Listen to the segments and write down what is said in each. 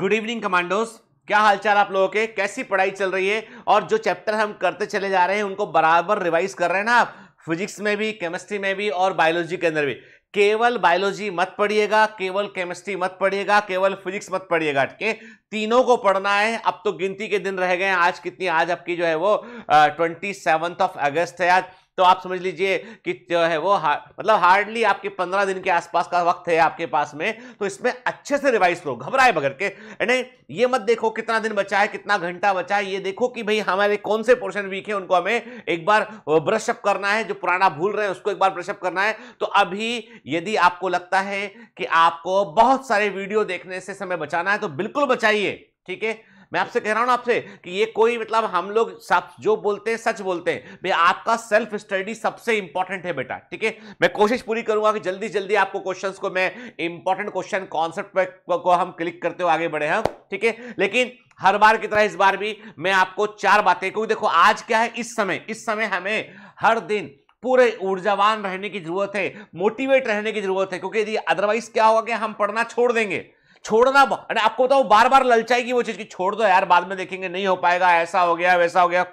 Good evening commandos क्या हालचाल आप लोगों के कैसी पढ़ाई चल रही है और जो चैप्टर हम करते चले जा रहे हैं उनको बराबर रिवाइज कर रहे हैं ना आप फिजिक्स में भी केमिस्ट्री में भी और बायोलॉजी के अंदर भी केवल बायोलॉजी मत पढ़िएगा केवल केमिस्ट्री मत पढ़िएगा केवल फिजिक्स मत पढ़िएगा ठीक है तीनों को पढ़ना है अब तो गिनती के दिन रह गए हैं आज कितनी आज आपकी जो है वो ट्वेंटी सेवन्थ ऑफ अगस्त है आज तो आप समझ लीजिए कि जो है वो हार, मतलब हार्डली आपके पंद्रह दिन के आसपास का वक्त है आपके पास में तो इसमें अच्छे से रिवाइज करो घबराए बगर के यानी ये मत देखो कितना दिन बचा है कितना घंटा बचा है ये देखो कि भाई हमारे कौन से पोर्शन वीक है उनको हमें एक बार ब्रशअप करना है जो पुराना भूल रहे हैं उसको एक बार ब्रशअप करना है तो अभी यदि आपको लगता है कि आपको बहुत सारे वीडियो देखने से समय बचाना है तो बिल्कुल बचाइए ठीक है मैं आपसे कह रहा ना आपसे कि ये कोई मतलब हम लोग सब जो बोलते हैं सच बोलते हैं भाई आपका सेल्फ स्टडी सबसे इंपॉर्टेंट है बेटा ठीक है मैं कोशिश पूरी करूंगा कि जल्दी जल्दी आपको क्वेश्चन को मैं इंपॉर्टेंट क्वेश्चन कॉन्सेप्ट को हम क्लिक करते हुए आगे बढ़े हम हाँ? ठीक है लेकिन हर बार की तरह इस बार भी मैं आपको चार बातें क्योंकि देखो आज क्या है इस समय इस समय हमें हर दिन पूरे ऊर्जावान रहने की जरूरत है मोटिवेट रहने की जरूरत है क्योंकि यदि अदरवाइज क्या होगा कि हम पढ़ना छोड़ देंगे छोड़ना अरे आपको बताओ बार बार ललचाएगी वो चीज की छोड़ दो यार बाद में देखेंगे नहीं हो पाएगा ऐसा हो गया वैसा हो गया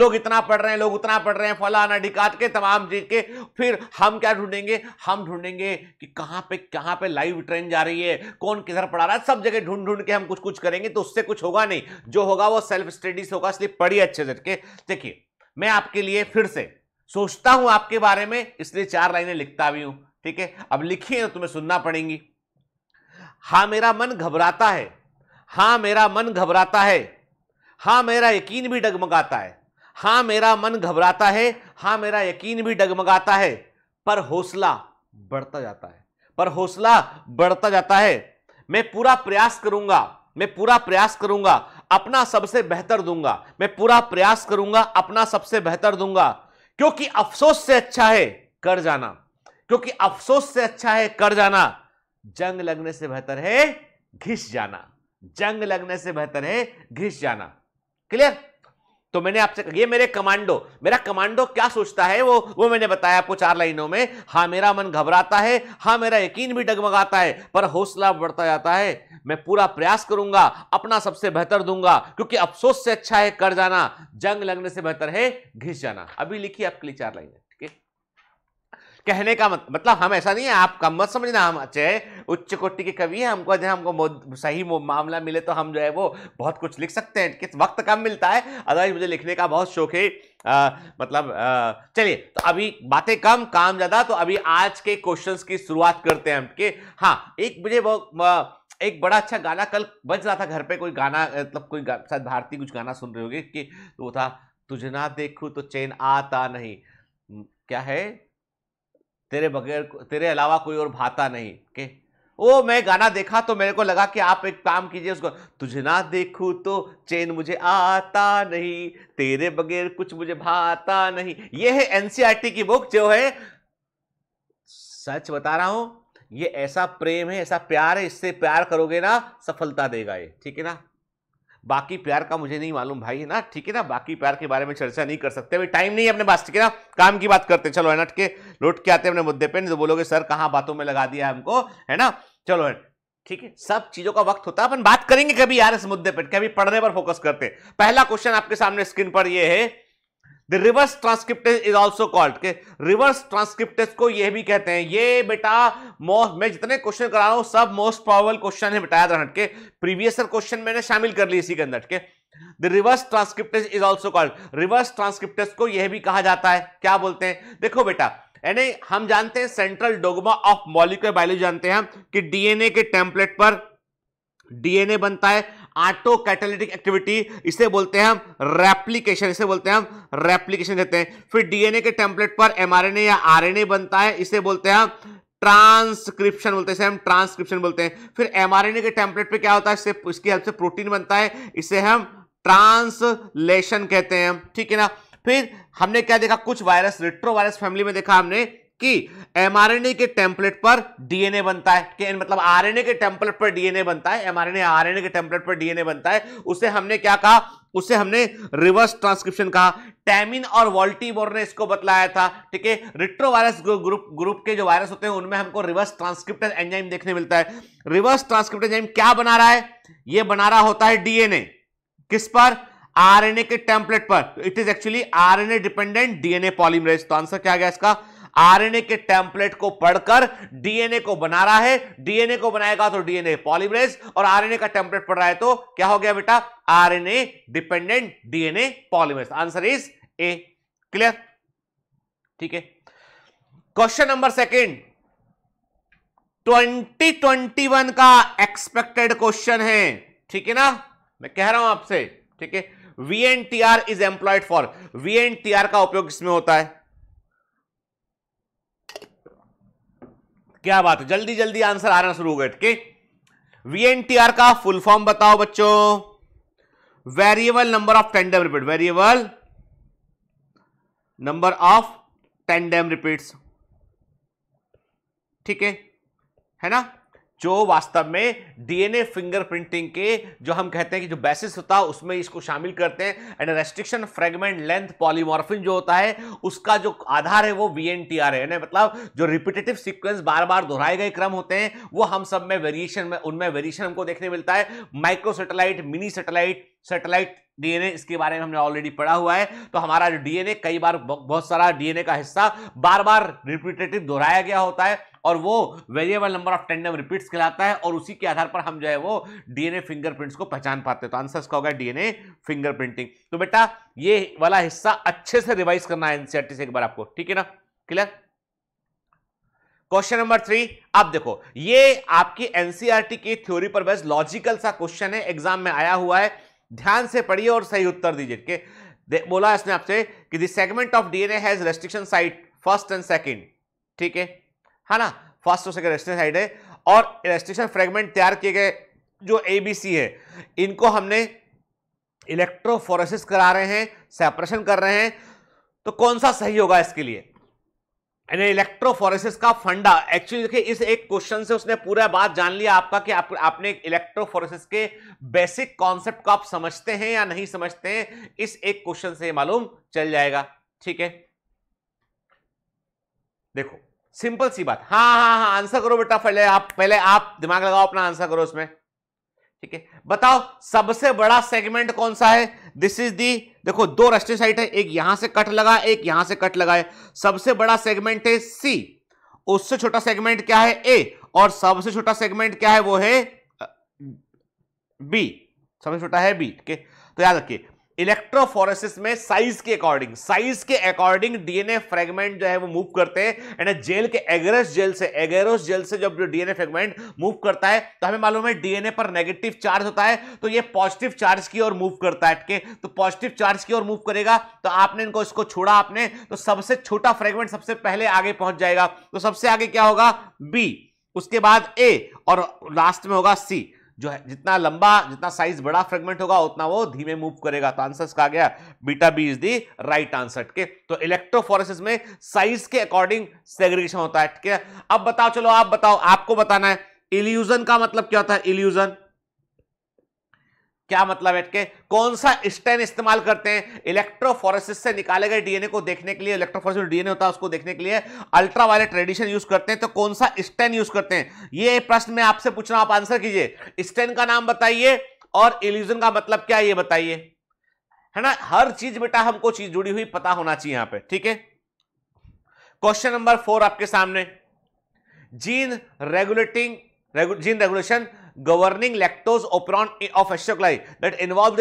लोग इतना पढ़ रहे हैं लोग उतना पढ़ रहे हैं फलाना ढिकात के तमाम चीज के फिर हम क्या ढूंढेंगे हम ढूंढेंगे कि कहाँ पे कहाँ पे लाइव ट्रेन जा रही है कौन किधर पढ़ा रहा है सब जगह ढूंढ ढूंढ के हम कुछ कुछ करेंगे तो उससे कुछ होगा नहीं जो होगा वो सेल्फ स्टडी से होगा इसलिए पढ़िए अच्छे से के देखिए मैं आपके लिए फिर से सोचता हूं आपके बारे में इसलिए चार लाइनें लिखता भी हूं ठीक है अब लिखिए तो तुम्हें सुनना पड़ेंगी हाँ मेरा मन घबराता है हाँ मेरा मन घबराता है हाँ मेरा यकीन भी डगमगाता है हाँ मेरा मन घबराता है हाँ मेरा यकीन भी डगमगाता है पर हौसला बढ़ता जाता है पर हौसला बढ़ता जाता है मैं पूरा प्रयास करूंगा मैं पूरा प्रयास करूंगा अपना सबसे बेहतर दूंगा मैं पूरा प्रयास करूंगा अपना सबसे बेहतर दूंगा क्योंकि अफसोस से अच्छा है कर जाना क्योंकि अफसोस से अच्छा है कर जाना जंग लगने से बेहतर है घिस जाना जंग लगने से बेहतर है घिस जाना क्लियर तो मैंने आपसे ये मेरे कमांडो मेरा कमांडो क्या सोचता है वो वो मैंने बताया आपको चार लाइनों में हाँ मेरा मन घबराता है हाँ मेरा यकीन भी डगमगाता है पर हौसला बढ़ता जाता है मैं पूरा प्रयास करूंगा अपना सबसे बेहतर दूंगा क्योंकि अफसोस से अच्छा है कर जाना जंग लगने से बेहतर है घिस जाना अभी लिखिए आपके लिए चार लाइनें कहने का मत, मतलब हम ऐसा नहीं है आप कम मत समझना हम अच्छे उच्च कोटि के कवि हैं हमको जो हमको सही मामला मिले तो हम जो है वो बहुत कुछ लिख सकते हैं किस वक्त कम मिलता है अदरवाइज मुझे लिखने का बहुत शौक है आ, मतलब चलिए तो अभी बातें कम काम ज़्यादा तो अभी आज के क्वेश्चंस की शुरुआत करते हैं हम के हाँ एक मुझे बहुत एक बड़ा अच्छा गाना कल बज रहा था घर पे कोई गाना मतलब कोई शायद भारती कुछ गाना सुन रहे होगे कि तो वो था तुझे ना देखूँ तो चैन आता नहीं क्या है तेरे बगैर तेरे अलावा कोई और भाता नहीं के ओ मैं गाना देखा तो मेरे को लगा कि आप एक काम कीजिए उसको तुझे ना देखूँ तो चैन मुझे आता नहीं तेरे बगैर कुछ मुझे भाता नहीं ये है एनसीईआरटी e की बुक जो है सच बता रहा हूं ये ऐसा प्रेम है ऐसा प्यार है इससे प्यार करोगे ना सफलता देगा ये ठीक है ना बाकी प्यार का मुझे नहीं मालूम भाई है ना ठीक है ना बाकी प्यार के बारे में चर्चा नहीं कर सकते अभी टाइम नहीं है अपने पास ठीक है ना काम की बात करते चलो है ना के लौट के आते हैं अपने मुद्दे पे नहीं तो बोलोगे सर कहाँ बातों में लगा दिया हमको है ना चलो है ठीक है सब चीजों का वक्त होता है अपन बात करेंगे कभी यार इस मुद्दे पर कभी पढ़ने पर फोकस करते पहला क्वेश्चन आपके सामने स्क्रीन पर यह है the reverse transcriptase is also called के रिवर्स ट्रांसक्रिप्टेज को यह भी कहते हैं ये बेटा मोस्ट मैं जितने क्वेश्चन करा रहा हूं सब मोस्ट पावरल क्वेश्चन है बेटा याद के प्रीवियस क्वेश्चन मैंने शामिल कर लिया इसी के अंदर के the reverse transcriptase is also called reverse transcriptase को यह भी कहा जाता है क्या बोलते हैं देखो बेटा यानी हम जानते हैं central dogma of molecular biology जानते हैं कि डीएनए के टेम्पलेट पर डीएनए बनता है ऑटो कैटालिटिक एक्टिविटी इसे बोलते हैं हम रेप्लीकेशन इसे बोलते हैं हम रेप्लीकेशन देते हैं फिर डीएनए के टेम्पलेट पर एमआरएनए या आरएनए बनता है इसे बोलते हैं हम ट्रांसक्रिप्शन बोलते हैं हम ट्रांसक्रिप्शन बोलते हैं फिर एमआरएनए के टेम्पलेट पे क्या होता है इससे इसकी हेल्प से प्रोटीन बनता है इसे हम ट्रांसलेशन कहते हैं ठीक है ना फिर हमने क्या देखा कुछ वायरस रिट्रो वायरस फैमिली में देखा हमने कि एमआरएनए के टेम्पलेट पर डीएनए बनता है कि मतलब आरएनए के टेम्पलेट पर डीएनए बनता है एमआरएनए आरएनए के टेम्पलेट पर डीएनए बनता है उसे हमने क्या कहा उसे हमने रिवर्स ट्रांसक्रिप्शन कहा टैमिन और वॉल्टीबोर ने इसको बतलाया था ठीक है रिट्रोवायरस ग्रुप ग्रुप के जो वायरस होते हैं उनमें हमको रिवर्स ट्रांसक्रिप्टन एंजाइम देखने मिलता है रिवर्स ट्रांसक्रिप्ट एंजाइम क्या बना रहा है यह बना रहा होता है डीएनए किस पर आरएनए के टेम्पलेट पर it is actually RNA dependent DNA polymerase तो आंसर क्या गया इसका आरएनए के टेम्पलेट को पढ़कर डीएनए को बना रहा है डीएनए को बनाएगा तो डीएनए पॉलीमरेज और आरएनए का टेम्पलेट पढ़ रहा है तो क्या हो गया बेटा RNA dependent DNA polymerase answer is A clear ठीक है क्वेश्चन नंबर सेकेंड 2021 का एक्सपेक्टेड क्वेश्चन है ठीक है ना मैं कह रहा हूं आपसे ठीक है VNTR is employed for VNTR का उपयोग किसमें होता है क्या बात है जल्दी जल्दी आंसर आना शुरू हो गए ठीक वीएनटीआर का फुल फॉर्म बताओ बच्चों variable number of tandem repeat variable number of tandem repeats ठीक है है ना जो वास्तव में डीएनए फिंगरप्रिंटिंग के जो हम कहते हैं कि जो बेसिस होता है उसमें इसको शामिल करते हैं and restriction fragment length polymorphism जो होता है उसका जो आधार है वो वी एन टी आर है यानी मतलब जो रिपीटेटिव सीक्वेंस बार बार दोहराए गए क्रम होते हैं वो हम सब में वेरिएशन में उनमें वेरिएशन हमको देखने मिलता है microsatellite minisatellite satellite DNA इसके बारे में हमने ऑलरेडी पढ़ा हुआ है तो हमारा जो डीएनए कई बार बहुत सारा डीएनए का हिस्सा बार बार रिपीटेटिव दोहराया गया होता है और वो variable number of tandem repeats कहलाता है और उसी के आधार पर हम जो है वो डीएनए फिंगरप्रिंट्स को पहचान पाते हैं तो आंसर इसका होगा डीएनए फिंगरप्रिंटिंग तो बेटा ये वाला हिस्सा अच्छे से रिवाइज करना है एनसीआर e से एक बार आपको ठीक है ना क्लियर क्वेश्चन नंबर थ्री अब देखो ये आपकी एनसीआरटी e की थ्योरी पर बेस्ड लॉजिकल सा क्वेश्चन है एग्जाम में आया हुआ है ध्यान से पढ़िए और सही उत्तर दीजिए बोला इसने आपसे कि the segment of DNA has restriction site first and second ठीक है है हाँ ना फर्स्ट और सेकंड रेस्ट्रिक्शन साइट है और रेस्ट्रिक्शन फ्रेगमेंट तैयार किए गए जो एबीसी है इनको हमने इलेक्ट्रोफोरेसिस करा रहे हैं सेपरेशन कर रहे हैं तो कौन सा सही होगा इसके लिए इलेक्ट्रोफोरेसिस का फंडा एक्चुअली देखिए इस एक क्वेश्चन से उसने पूरा बात जान लिया आपका कि आप, आपने इलेक्ट्रोफोरेसिस के बेसिक कॉन्सेप्ट को आप समझते हैं या नहीं समझते हैं इस एक क्वेश्चन से मालूम चल जाएगा ठीक है देखो सिंपल सी बात हाँ हाँ हाँ आंसर करो बेटा पहले आप पहले आप दिमाग लगाओ अपना आंसर करो उसमें ठीक है बताओ सबसे बड़ा सेगमेंट कौन सा है दिस इज दी देखो दो रस्टे साइट है एक यहां से कट लगा एक यहां से कट लगा है सबसे बड़ा सेगमेंट है सी उससे छोटा सेगमेंट क्या है ए और सबसे छोटा सेगमेंट क्या है वो है बी सबसे छोटा है बी ठीक है तो याद रखिए इलेक्ट्रोफोरेसिस में साइज के अकॉर्डिंग साइज के अकॉर्डिंग डीएनए फ्रेगमेंट जो है वो मूव करते हैं एंड जेल के एगेरस जेल से एगेरस जेल से जब जो डीएनए फ्रेगमेंट मूव करता है तो हमें मालूम है डीएनए पर नेगेटिव चार्ज होता है तो ये पॉजिटिव चार्ज की ओर मूव करता है ठीक है तो पॉजिटिव चार्ज की ओर मूव करेगा तो आपने इनको इसको छोड़ा आपने तो सबसे छोटा फ्रेगमेंट सबसे पहले आगे पहुंच जाएगा तो सबसे आगे क्या होगा बी उसके बाद ए और लास्ट में होगा सी जो है जितना लंबा जितना साइज बड़ा फ्रेगमेंट होगा उतना वो धीमे मूव करेगा तो आंसर कहा गया बीटा B is the right answer ठीक है तो इलेक्ट्रोफोरेसिस में साइज के अकॉर्डिंग सेग्रीगेशन होता है ठीक है अब बताओ चलो आप बताओ आपको बताना है इल्यूजन का मतलब क्या होता है इल्यूजन क्या मतलब है के कौन सा स्टेन इस्तेमाल करते हैं इलेक्ट्रोफोरेसिस से निकाले गए डीएनए को देखने के लिए इलेक्ट्रोफोरेसिस डीएनए होता है उसको देखने के लिए अल्ट्रा वायलेट रेडिएशन यूज करते हैं तो कौन सा स्टेन यूज करते हैं ये प्रश्न मैं आपसे पूछ रहा हूं आप आंसर कीजिए स्टेन का नाम बताइए और इल्यूजन का मतलब क्या ये बताइए है ना हर चीज बेटा हमको चीज जुड़ी हुई पता होना चाहिए यहां पर ठीक है क्वेश्चन नंबर फोर आपके सामने gene regulating regu, gene regulation governing lactose operon of E coli that involve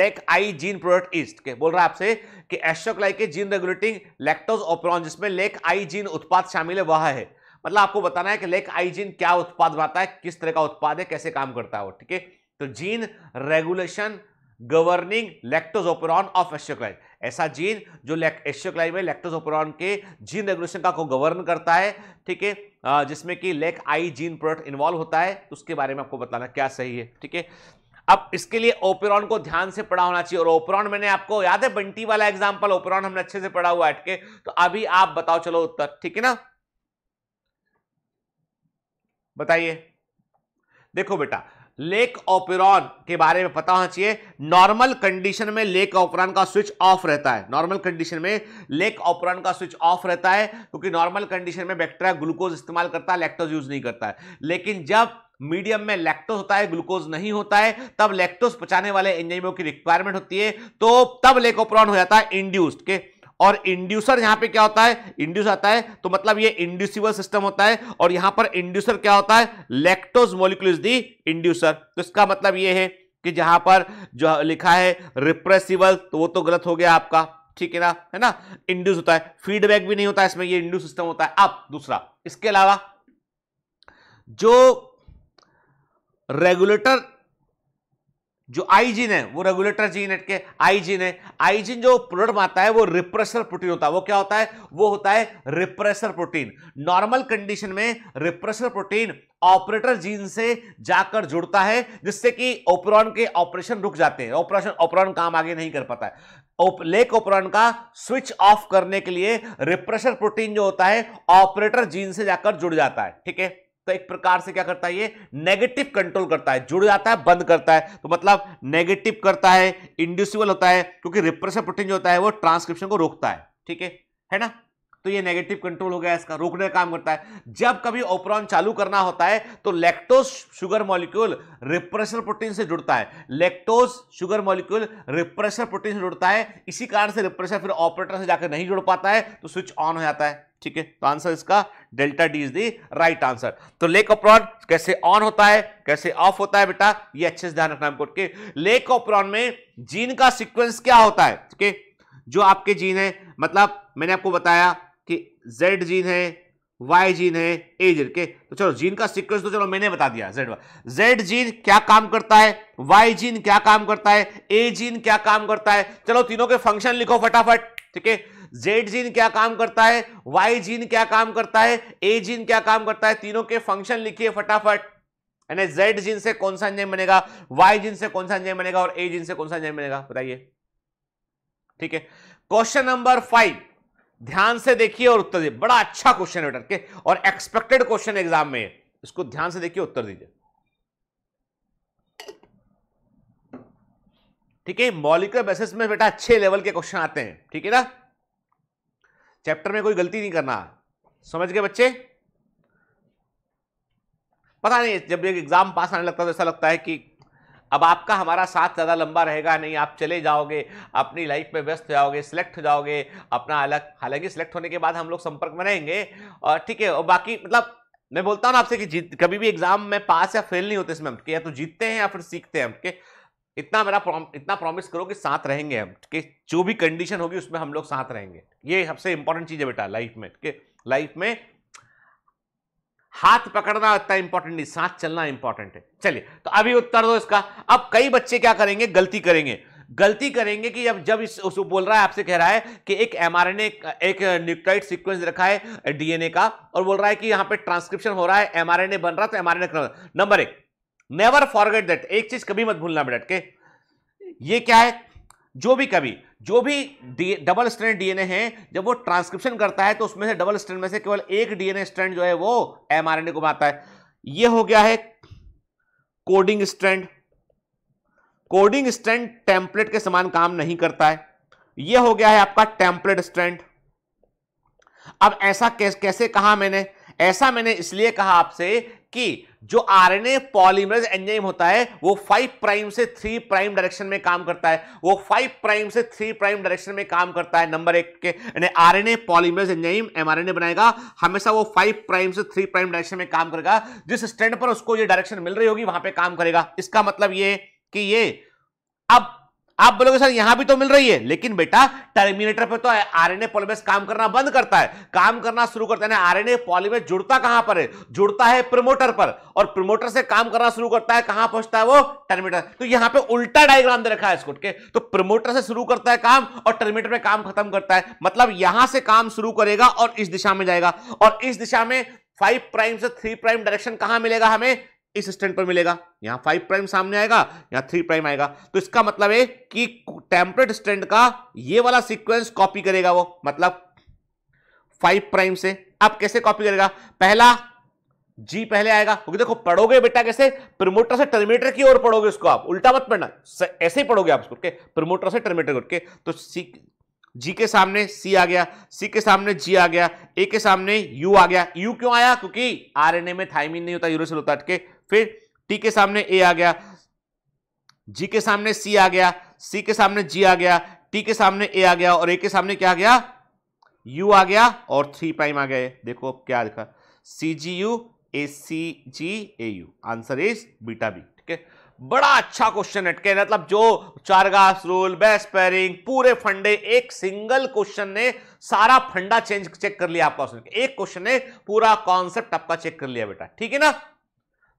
lac I gene product ईस्ट के बोल रहा है आपसे कि एशोक्लाई के जीन रेगुलेटिंग लैक्टोज ओपरॉन जिसमें लेक आई जीन उत्पाद शामिल है वह है मतलब आपको बताना है कि लेक आई जीन क्या उत्पाद बनाता है किस तरह का उत्पाद है कैसे काम करता है वो ठीक है तो gene regulation governing lactose operon of E coli ऐसा जीन जो एशियोक्लाइन में लेक्टोजोपेरॉन के जीन रेगुलेशन का को गवर्न करता है ठीक है जिसमें कि lac I gene product involve होता है उसके बारे में आपको बताना क्या सही है ठीक है अब इसके लिए ओपेरॉन को ध्यान से पढ़ा होना चाहिए और ओपेरॉन मैंने आपको याद है बंटी वाला एग्जाम्पल ओपेरॉन हमने अच्छे से पढ़ा हुआ है तो अभी आप बताओ चलो उत्तर ठीक है ना बताइए देखो बेटा लेक ओपेरॉन के बारे में पता होना चाहिए नॉर्मल कंडीशन में लेक ओपरॉन का स्विच ऑफ रहता है नॉर्मल कंडीशन में लेक ऑपरॉन का स्विच ऑफ रहता है क्योंकि नॉर्मल कंडीशन में बैक्टीरिया ग्लूकोज इस्तेमाल करता है लैक्टोज यूज नहीं करता है लेकिन जब मीडियम में लैक्टोज होता है ग्लूकोज नहीं होता है तब लैक्टोज पचाने वाले एंजाइमों की रिक्वायरमेंट होती है तो तब लेकोप्रॉन हो जाता है इंड्यूस्ड के और इंड्यूसर यहां पे क्या होता है इंड्यूस आता है तो मतलब ये इंड्यूसिबल सिस्टम होता है और यहां पर इंड्यूसर क्या होता है lactose molecule is the inducer तो इसका मतलब ये है कि जहां पर जो लिखा है रिप्रेसिबल तो वो तो गलत हो गया आपका ठीक है ना है ना इंड्यूस होता है फीडबैक भी नहीं होता है इसमें ये इंड्यूस सिस्टम होता है अब दूसरा इसके अलावा जो रेगुलेटर जो आईजीन है वो रेगुलेटर जीन हट के आईजिन है आईजीन जो प्रोडक्ट में आता है वो रिप्रेसर प्रोटीन होता है वो क्या होता है वो होता है रिप्रेसर प्रोटीन नॉर्मल कंडीशन में रिप्रेसर प्रोटीन ऑपरेटर जीन से जाकर जुड़ता है जिससे कि ओपरॉन के ऑपरेशन रुक जाते हैं ऑपरेशन ओपरॉन काम आगे नहीं कर पाता है ओप, लेक ओपरॉन का स्विच ऑफ करने के लिए रिप्रेशर प्रोटीन जो होता है ऑपरेटर जीन से जाकर जुड़ जाता है ठीक है तो एक प्रकार से क्या करता है ये नेगेटिव कंट्रोल करता है जुड़ जाता है बंद करता है तो मतलब नेगेटिव करता है इंड्यूसिबल होता है क्योंकि रिप्रेसर प्रोटीन जो होता है वो ट्रांसक्रिप्शन को रोकता है ठीक है है ना तो ये नेगेटिव कंट्रोल हो गया इसका रोकने का काम करता है जब कभी ओपरॉन चालू करना होता है तो lactose sugar molecule repressor protein से जुड़ता है lactose sugar molecule repressor protein से जुड़ता है इसी कारण से रिप्रेशर फिर ऑपरेटर से जाकर नहीं जुड़ पाता है तो स्विच ऑन हो जाता है ठीक है तो आंसर इसका delta D is the right answer तो लेक ऑपरॉन कैसे ऑन होता है कैसे ऑफ होता है बेटा ये अच्छे से ध्यान रखना हमको के लेक ऑपरॉन में जीन का सीक्वेंस क्या होता है ठीक है जो आपके जीन है मतलब मैंने आपको बताया कि जेड जीन है वाई जीन है ए जीन के तो चलो जीन का सीक्वेंस तो चलो मैंने बता दिया जेड जेड जीन क्या काम करता है वाई जीन क्या काम करता है ए जीन क्या काम करता है चलो तीनों के फंक्शन लिखो फटाफट ठीक है जेड जीन क्या काम करता है वाई जीन क्या काम करता है ए जीन क्या काम करता है तीनों के फंक्शन लिखिए फटाफट यानी जेड जीन से कौन सा एंजाइम बनेगा वाई जीन से कौन सा एंजाइम बनेगा और ए जीन से कौन सा एंजाइम बनेगा बताइए ठीक है क्वेश्चन नंबर फाइव ध्यान से देखिए और उत्तर दीजिए बड़ा अच्छा क्वेश्चन है बेटर के और एक्सपेक्टेड क्वेश्चन एग्जाम में इसको ध्यान से देखिए उत्तर दीजिए ठीक है मॉलिकुलर बेसिस में बेटा अच्छे लेवल के क्वेश्चन आते हैं ठीक है ना चैप्टर में कोई गलती नहीं करना समझ गए बच्चे पता नहीं जब एक एग्जाम पास आने लगता है तो ऐसा लगता है कि अब आपका हमारा साथ ज़्यादा लंबा रहेगा नहीं आप चले जाओगे अपनी लाइफ में व्यस्त हो जाओगे सिलेक्ट हो जाओगे अपना अलग हालांकि सिलेक्ट होने के बाद हम लोग संपर्क में रहेंगे और ठीक है और बाकी मतलब मैं बोलता हूँ ना आपसे कि जीत कभी भी एग्जाम में पास या फेल नहीं होते इसमें हम या तो जीतते हैं या फिर सीखते हैं हम इतना मेरा प्रॉम इतना प्रॉमिस करो कि साथ रहेंगे हम कि जो भी कंडीशन होगी उसमें हम लोग साथ रहेंगे ये सबसे इंपॉर्टेंट चीज़ है बेटा लाइफ में कि लाइफ में हाथ पकड़ना इतना इंपॉर्टेंट नहीं साथ चलना इंपॉर्टेंट है चलिए तो अभी उत्तर दो इसका अब कई बच्चे क्या करेंगे गलती करेंगे गलती करेंगे कि अब जब इस बोल रहा है आपसे कह रहा है कि एक एमआरएनए एक न्यूक्लाइड सीक्वेंस रखा है डीएनए का और बोल रहा है कि यहां पे ट्रांसक्रिप्शन हो रहा है एमआरएनए बन रहा तो एमआरएनए नंबर एक नेवर फॉरगेट दैट एक चीज कभी मत भूलना बेटा के ये क्या है जो भी कभी जो भी डबल स्ट्रैंड डीएनए है जब वो ट्रांसक्रिप्शन करता है तो उसमें से डबल स्ट्रैंड में से केवल एक डीएनए स्ट्रैंड जो है वो एमआरएनए को बनाता है ये हो गया है coding strand coding strand template के समान काम नहीं करता है यह हो गया है आपका टेम्पलेट स्ट्रैंड अब ऐसा कैसे कहा मैंने ऐसा मैंने इसलिए कहा आपसे कि जो आरएनए पॉलीमरेज एंजाइम होता है वो फाइव प्राइम से थ्री प्राइम डायरेक्शन में काम करता है वो फाइव प्राइम से थ्री प्राइम डायरेक्शन में काम करता है नंबर एक के यानी आरएनए पॉलीमरेज एंजाइम एमआरएनए बनाएगा हमेशा वो फाइव प्राइम से थ्री प्राइम डायरेक्शन में काम करेगा जिस स्टैंड पर उसको ये डायरेक्शन मिल रही होगी वहां पर काम करेगा इसका मतलब ये कि ये अब आप बोलोगे सर यहां भी तो मिल रही है लेकिन बेटा टर्मिनेटर पे तो आरएनए पॉलीमेरेज काम करना बंद करता है काम करना शुरू करता है आरएनए पॉलीमेरेज जुड़ता कहां पर है जुड़ता है प्रमोटर पर और प्रमोटर से काम करना शुरू करता है कहां पहुंचता है वो टर्मिनेटर तो यहां पे उल्टा डायग्राम दे रखा है इसको के तो प्रमोटर से शुरू करता है काम और टर्मिनेटर में काम खत्म करता है मतलब यहां से काम शुरू करेगा और इस दिशा में जाएगा और इस दिशा में फाइव प्राइम से थ्री प्राइम डायरेक्शन कहां मिलेगा हमें इस स्टैंड पर मिलेगा यहां फाइव प्राइम सामने आएगा यहां थ्री प्राइम आएगा तो इसका मतलब है कि टेम्परेट स्टैंड का ये वाला सीक्वेंस कॉपी करेगा वो मतलब फाइव प्राइम से अब कैसे कॉपी करेगा पहला जी पहले आएगा क्योंकि देखो पढ़ोगे बेटा कैसे प्रमोटर से टर्मिनेटर की ओर पढ़ोगे उसको आप उल्टा मत पढ़ना ऐसे ही पढ़ोगे आप उसको के प्रमोटर से टर्मिनेटर करके तो सी जी के सामने सी आ गया सी के सामने जी आ गया ए के सामने यू आ गया यू क्यों आया क्योंकि आरएनए में थायमिन नहीं होता यूरोसिल होता अटके फिर टी के सामने ए आ गया जी के सामने सी आ गया सी के सामने जी आ गया टी के सामने ए आ गया और ए के सामने क्या आ गया यू आ गया और थ्री प्राइम आ गए देखो क्या लिखा C G U A C G A U answer is beta B ठीक है बड़ा अच्छा क्वेश्चन अटके मतलब जो चारगास रूल बेस्ट पेरिंग पूरे फंडे एक सिंगल क्वेश्चन ने सारा फंडा चेंज चेक कर लिया आपका एक क्वेश्चन ने पूरा कॉन्सेप्ट आपका चेक कर लिया बेटा ठीक है ना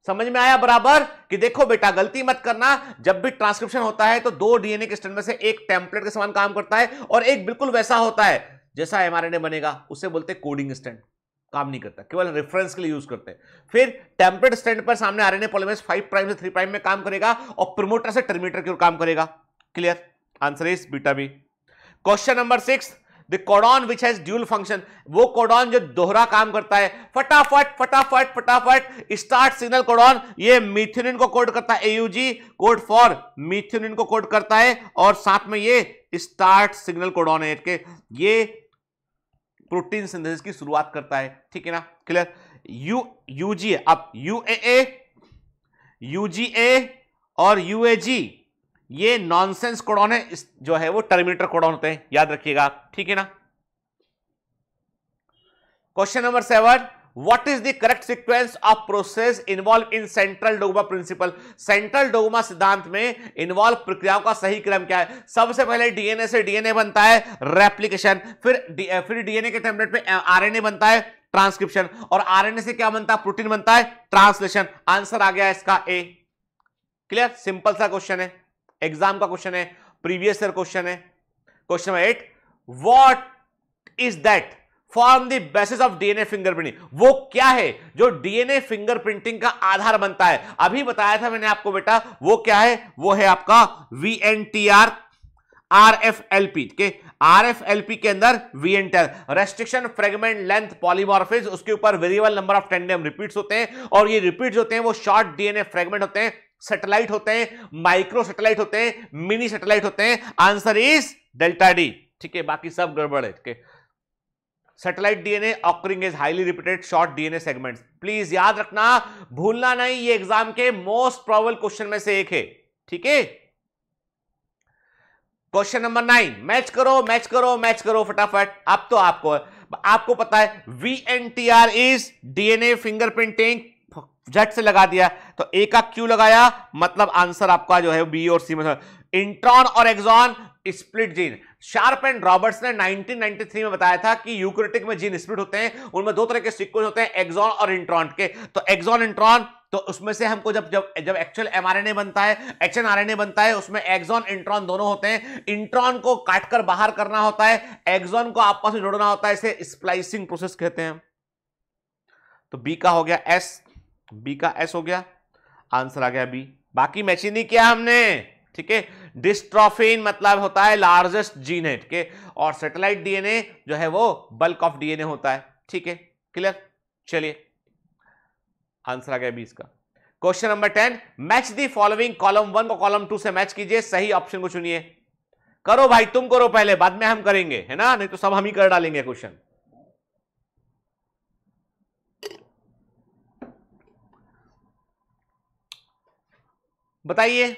समझ में आया बराबर कि देखो बेटा गलती मत करना जब भी ट्रांसक्रिप्शन होता है तो दो डीएनए के स्टैंड में से एक टेम्पलेट के समान काम करता है और एक बिल्कुल वैसा होता है जैसा एमआरएनए बनेगा उसे बोलते कोडिंग स्टैंड काम नहीं करता केवल रेफरेंस के लिए यूज करते हैं फिर टेम्पलेट स्टैंड पर सामने आरएनए पॉलीमरेज 5 प्राइम से 3 प्राइम में काम करेगा और प्रोमोटर से टर्मिनेटर की ओर काम करेगा clear answer is beta B question number six the codon which has dual function वो कोडॉन जो दोहरा काम करता है फटाफट फटाफट फटाफट स्टार्ट सिग्नल कोडॉन ये मिथ्यूनिन को कोड करता है एयूजी कोड फॉर मिथ्यूनिन को कोड करता है और साथ में ये स्टार्ट सिग्नल कोडॉन है के ये प्रोटीन सिंथेसिस की शुरुआत करता है ठीक है ना क्लियर यू यूजी अब यूएए यूजीए और यूएजी ये नॉनसेंस कोडॉन है जो है वो टर्मिनेटर कोडॉन होते हैं याद रखिएगा ठीक है ना question number seven what is the correct sequence of process involve in central dogma principle central dogma सिद्धांत में इन्वॉल्व प्रक्रियाओं का सही क्रम क्या है सबसे पहले डीएनए से डीएनए बनता है रेप्लीकेशन फिर फिर डीएनए के टेम्पलेट में आरएनए बनता है ट्रांसक्रिप्शन और आरएनए से क्या बनता है प्रोटीन बनता है ट्रांसलेशन आंसर आ गया इसका ए क्लियर सिंपल सा क्वेश्चन है एग्जाम का क्वेश्चन है प्रीवियस ईयर क्वेश्चन है question number eight what is that form the basis of DNA fingerprinting वो क्या है जो डीएनए फिंगरप्रिंटिंग का आधार बनता है अभी बताया था मैंने आपको बेटा वो क्या है वो है आपका V N T R R F L P के आर एफ एल पी के अंदर V N T R restriction fragment length polymorphism उसके ऊपर variable number of tandem repeats होते हैं और ये रिपीट्स होते हैं वो शॉर्ट डीएनए फ्रेगमेंट होते हैं सैटेलाइट होते हैं माइक्रो सैटेलाइट होते हैं मिनी सैटेलाइट होते हैं आंसर इज डेल्टा डी ठीक है बाकी सब गड़बड़ है ठीक है satellite DNA occurring is highly repeated short DNA segments please याद रखना भूलना नहीं ये एग्जाम के मोस्ट प्रॉबल क्वेश्चन में से एक है ठीक है क्वेश्चन नंबर नाइन मैच करो मैच करो मैच करो फटाफट अब तो आपको आपको पता है V N T R is DNA fingerprinting झट से लगा दिया तो ए का क्यू लगाया मतलब आंसर आपका जो है बी और सी में इंट्रॉन और exon split gene Sharp and Roberts ने 1993 में बताया था कि यूक्रेटिक में जीन स्प्लिट होते हैं उनमें दो तरह के सिक्वेंस होते हैं एग्जॉन और इंट्रॉन के तो एग्जॉन इंट्रॉन तो उसमें से हमको जब जब जब एक्चुअल एमआरएनए बनता है एच एन बनता है उसमें एक्सॉन इंट्रॉन दोनों होते हैं इंट्रॉन को काटकर बाहर करना होता है एक्सॉन को आपस में जोड़ना होता है इसे स्प्लाइसिंग प्रोसेस कहते हैं तो बी का हो गया एस बी का एस हो गया आंसर आ गया बी बाकी मैचिंग नहीं किया हमने ठीक है डिस्ट्रॉफिन मतलब होता है लार्जेस्ट जीन है ठीक है और सेटेलाइट डीएनए जो है वो बल्क ऑफ डीएनए होता है ठीक है क्लियर चलिए आंसर आ गया बी इसका question number ten match the following column one को कॉलम टू से मैच कीजिए सही ऑप्शन को चुनिए करो भाई तुम करो पहले बाद में हम करेंगे है ना नहीं तो सब हम ही कर डालेंगे क्वेश्चन बताइए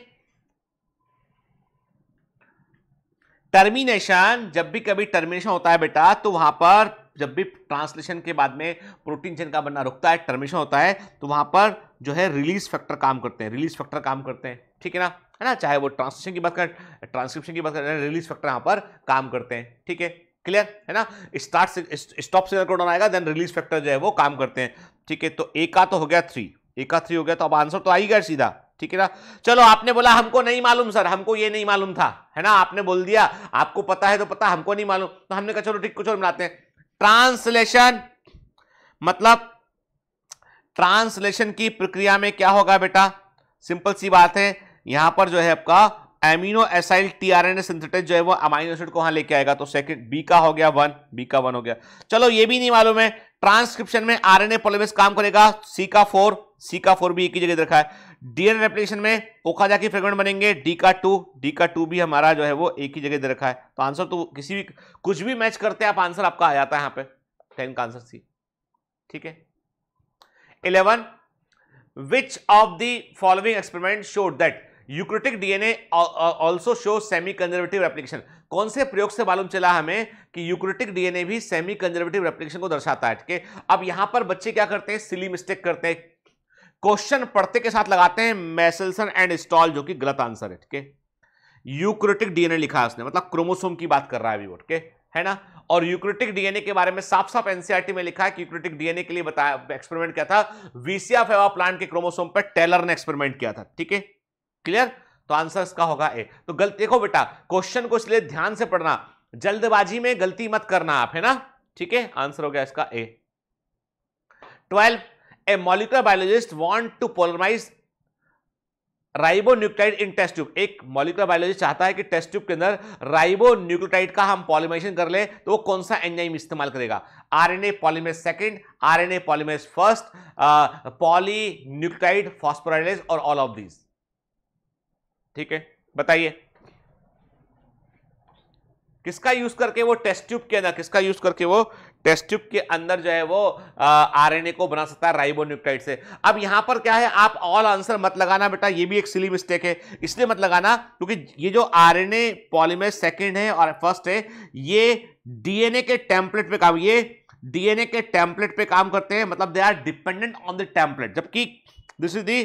टर्मिनेशन जब भी कभी टर्मिनेशन होता है बेटा तो वहां पर जब भी ट्रांसलेशन के बाद में प्रोटीन चेन का बनना रुकता है टर्मिनेशन होता है तो वहां पर जो है रिलीज फैक्टर काम करते हैं रिलीज फैक्टर काम करते हैं ठीक है ना है ना चाहे वो ट्रांसलेशन की बात करें ट्रांसक्रिप्शन की बात करें रिलीज फैक्टर यहां पर काम करते हैं ठीक है क्लियर है ना स्टार्ट से स्टॉप सिग्नल कोडन आएगा देन रिलीज फैक्टर जो है वो काम करते हैं ठीक है तो एक का तो हो गया थ्री ए का थ्री हो गया तो अब आंसर तो आएगा सीधा ठीक है ना चलो आपने बोला हमको नहीं मालूम सर हमको ये नहीं मालूम था है ना आपने बोल दिया आपको पता है तो पता हमको नहीं मालूम तो हमने कहा चलो ठीक कुछ और मिलाते हैं ट्रांसलेशन मतलब ट्रांसलेशन की प्रक्रिया में क्या होगा बेटा सिंपल सी बात है यहां पर जो है आपका एमिनो एसाइल टीआरएनए सिंथेटिस जो है वो अमाइनो एसिड को वहां लेके आएगा तो सेकंड बी का हो गया वन बी का वन हो गया चलो ये भी नहीं मालूम है ट्रांसक्रिप्शन में आरएनए पॉलीमेरेज काम करेगा सी का फोर सी का फोर भी एक ही जगह रखा है डीएन रेप्लिकेशन में ओकाजा की फ्रेगमेंट बनेंगे डी का टू डी का टू भी हमारा जो है वो एक ही जगह दे रखा है तो आंसर तो किसी भी कुछ भी मैच करते हैं आप आंसर आपका आ जाता है यहां पे टेन का आंसर सी ठीक है eleven which of the following experiment showed that eukaryotic DNA also show semi conservative application कौन से प्रयोग से मालूम चला हमें कि यूक्रेटिक डीएनए भी सेमी कंजर्वेटिव एप्लीकेशन को दर्शाता है ठीक है अब यहां पर बच्चे क्या करते हैं सिली मिस्टेक करते हैं क्वेश्चन पढ़ते के साथ लगाते हैं मैसेलसन एंड स्टॉल जो कि गलत आंसर है ठीक है यूक्रेटिक डीएनए लिखा है उसने मतलब क्रोमोसोम की बात कर रहा है अभी ठीक है है ना और यूक्रेटिक डीएनए के बारे में साफ साफ एनसीआरटी में लिखा है कि यूक्रेटिक डीएनए के लिए बताया एक्सपेरिमेंट क्या था वीसीआ फेवा प्लांट के क्रोमोसोम पर टेलर ने एक्सपेरिमेंट किया था ठीक है क्लियर तो आंसर इसका होगा ए तो गलती देखो बेटा क्वेश्चन को इसलिए ध्यान से पढ़ना जल्दबाजी में गलती मत करना आप है ना ठीक है आंसर हो गया इसका A twelve a molecular biologist want to polymerize ribonucleotide in test tube एक मॉलिकुलर बायोलॉजिस्ट चाहता है कि टेस्ट ट्यूब के अंदर राइबोन्यूक्लियोटाइड का हम पॉलिमेशन कर ले तो वो कौन सा एंजाइम इस्तेमाल करेगा RNA polymerase second RNA polymerase first polynucleotide phosphorylase और ऑल ऑफ दीज ठीक है बताइए किसका यूज करके वो टेस्ट ट्यूब के अंदर किसका यूज करके वो टेस्ट ट्यूब के अंदर जो है वो आरएनए को बना सकता है राइबोन्यूक्टाइड से अब यहां पर क्या है आप ऑल आंसर मत लगाना बेटा ये भी एक सिली मिस्टेक है इसलिए मत लगाना क्योंकि ये जो आरएनए पॉलीमर सेकंड है और फर्स्ट है ये डीएनए के टेम्पलेट पे काम ये डीएनए के टेम्पलेट पे काम करते हैं मतलब they are dependent on the template जबकि this is the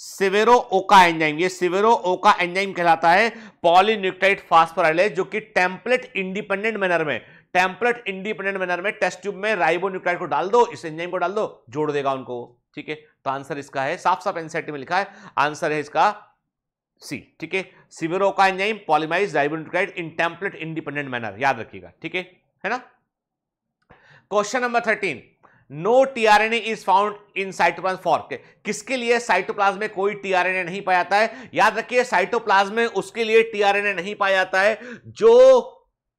Severo Ochoa enzyme ये सिवेरो ओका एंजाइम कहलाता है पॉलीन्यूक्लाइड फास्फोराइलेज जो कि टेम्पलेट इंडिपेंडेंट मैनर में टेम्पलेट इंडिपेंडेंट मैनर में टेस्ट ट्यूब में राइबोन्यूक्लाइड को डाल दो इस एंजाइम को डाल दो जोड़ देगा उनको ठीक है तो आंसर इसका है साफ साफ एनसेट में लिखा है आंसर है इसका सी ठीक है सिविरो का enzyme polymerise ribonucleotide in template independent manner याद रखिएगा ठीक है है ना question number thirteen no tRNA is found in cytoplasm for किसके लिए साइटोप्लाज्म में कोई टीआरएनए नहीं पाया जाता है याद रखिए साइटोप्लाज्म में उसके लिए टीआरएनए नहीं पाया जाता है जो